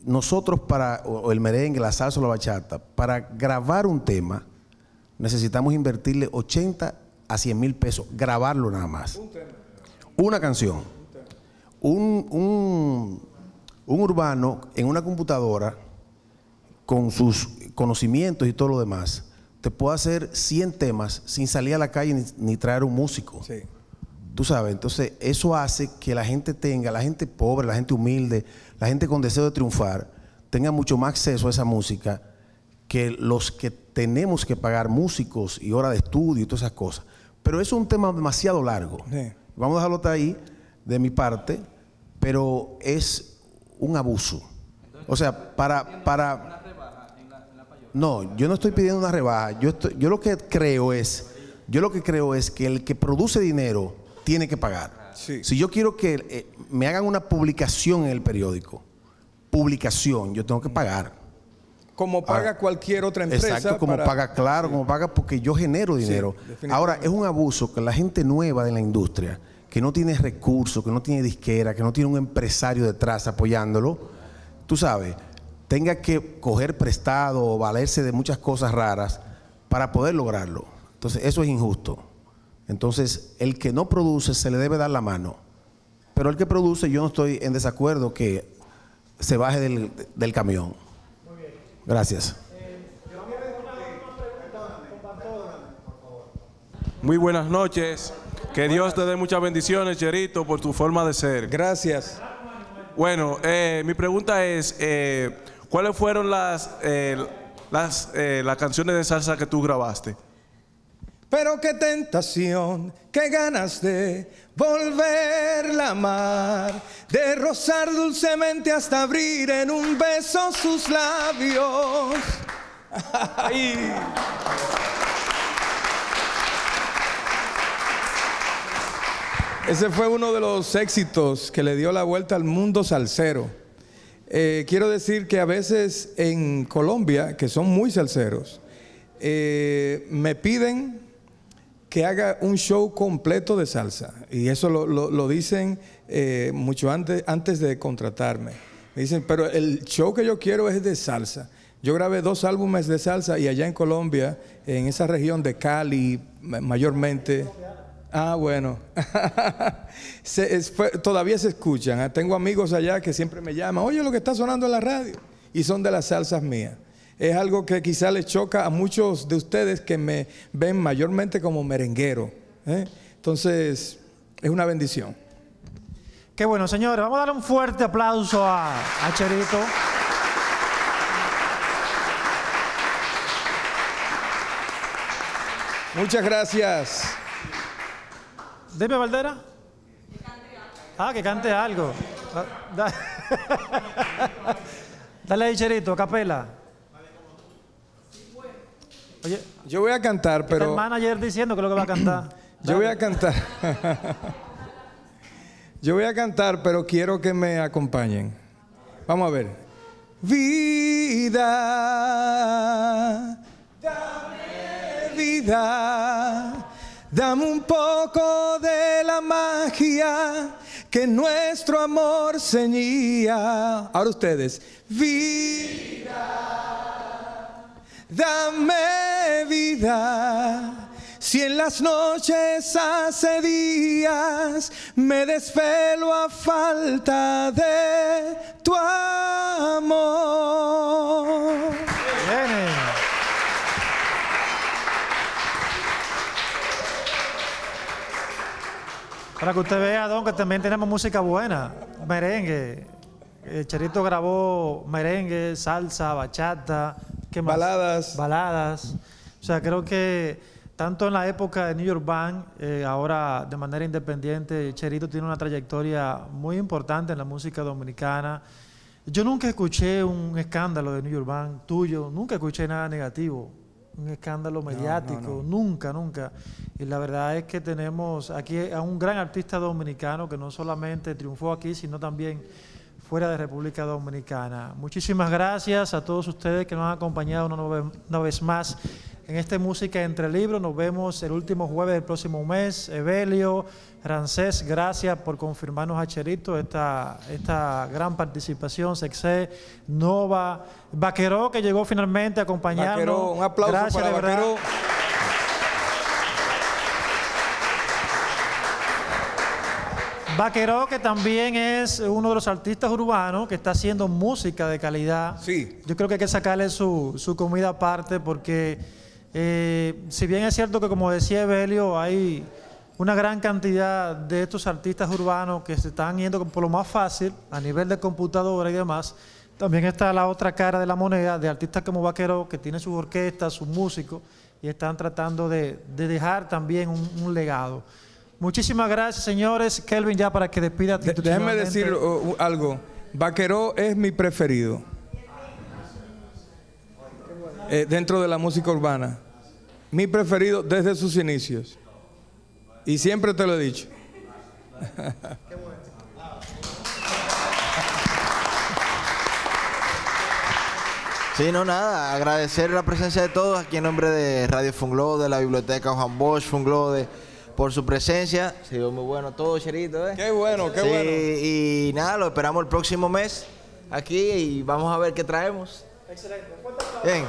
Nosotros para, el merengue, la salsa o la bachata, para grabar un tema necesitamos invertirle 80 a 100 mil pesos, grabarlo nada más. Una canción. un urbano en una computadora con sus conocimientos y todo lo demás te puedo hacer 100 temas sin salir a la calle ni, traer un músico. Tú sabes, entonces eso hace que la gente tenga, la gente pobre, la gente humilde, la gente con deseo de triunfar, tenga mucho más acceso a esa música que los que tenemos que pagar músicos y hora de estudio y todas esas cosas. Pero eso es un tema demasiado largo. Vamos a dejarlo ahí, de mi parte, pero es un abuso. O sea, para... para no, yo no estoy pidiendo una rebaja. Yo, yo lo que creo es, yo lo que creo es que el que produce dinero tiene que pagar. Si yo quiero que eh, me hagan una publicación en el periódico, publicación, yo tengo que pagar. Como ah, paga cualquier otra empresa. Exacto, como paga, claro, como paga porque yo genero dinero. Ahora, es un abuso que la gente nueva de la industria, que no tiene recursos, que no tiene disquera, que no tiene un empresario detrás apoyándolo, tú sabes, tenga que coger prestado o valerse de muchas cosas raras para poder lograrlo. Entonces, eso es injusto. Entonces, el que no produce se le debe dar la mano. Pero el que produce, yo no estoy en desacuerdo que se baje del, del camión. Gracias. Muy buenas noches. Que Dios te dé muchas bendiciones, Cherito, por tu forma de ser. Gracias. Bueno, eh, mi pregunta es, eh, ¿Cuáles fueron las, eh, las, eh, las canciones de salsa que tú grabaste? Pero qué tentación, qué ganas de volver a amar, de rozar dulcemente hasta abrir en un beso sus labios. Ese fue uno de los éxitos que le dio la vuelta al mundo salsero. Eh, quiero decir que a veces en Colombia, que son muy salseros, eh, me piden que haga un show completo de salsa. Y eso lo, dicen eh, mucho antes, antes de contratarme. Me dicen, pero el show que yo quiero es de salsa. Yo grabé dos álbumes de salsa y allá en Colombia, en esa región de Cali mayormente. Ah, bueno. todavía se escuchan. ¿ah? Tengo amigos allá que siempre me llaman, oye lo que está sonando en la radio. Y son de las salsas mías. Es algo que quizá les choca a muchos de ustedes que me ven mayormente como merenguero. ¿eh? Entonces, es una bendición. Qué bueno, señores. Vamos a dar un fuerte aplauso a, a Cherito. Muchas gracias. ¿Dime, Valdera. Ah, que cante algo. Ah, Dale ahí, Cherito, capela. Oye, yo voy a cantar, pero. El manager diciendo que lo que va a cantar. yo voy a cantar. yo voy a cantar, pero quiero que me acompañen. Vamos a ver. Vida, dame vida Dame un poco de la magia que nuestro amor ceñía. Ahora ustedes, vida, dame vida. Si en las noches hace días me desvelo a falta de tu amor. Para que usted vea, Don, que también tenemos música buena. Merengue. Eh, Cherito grabó merengue, salsa, bachata. Baladas. O sea, creo que tanto en la época de New York Band, eh, ahora de manera independiente, Cherito tiene una trayectoria muy importante en la música dominicana. Yo nunca escuché un escándalo de New York Band tuyo, nunca escuché nada negativo un escándalo mediático, nunca, nunca. Y la verdad es que tenemos aquí a un gran artista dominicano que no solamente triunfó aquí, sino también fuera de República Dominicana. Muchísimas gracias a todos ustedes que nos han acompañado una, vez más en este Música Entre Libros. Nos vemos el último jueves del próximo mes. Evelio, Rancés, gracias por confirmarnos a Cherito esta, esta gran participación. Sexé, Nova, Vaqueró, que llegó finalmente a acompañarnos. un aplauso gracias, para Vaqueró. Vaqueró, que también es uno de los artistas urbanos que está haciendo música de calidad. Sí. Yo creo que hay que sacarle su, comida aparte porque eh, si bien es cierto que como decía Evelio, hay una gran cantidad de estos artistas urbanos que se están yendo por lo más fácil a nivel de computadora y demás, también está la otra cara de la moneda de artistas como Vaquero, que tienen sus orquestas, sus músicos, y están tratando de, dejar también un legado. Muchísimas gracias, señores. Kelvin, ya para que despida. Déjame decir uh, uh, algo. Vaqueró es mi preferido. Eh, dentro de la música urbana. Mi preferido desde sus inicios. Y siempre te lo he dicho. Sí, no, nada, agradecer la presencia de todos aquí en nombre de Radio Funglo, de la Biblioteca Juan Bosch, Funglo, de por su presencia. Se dio muy bueno todo, Cherito. ¿eh? Qué bueno, qué bueno. Y nada, lo esperamos el próximo mes aquí y vamos a ver qué traemos. Excelente. Bien.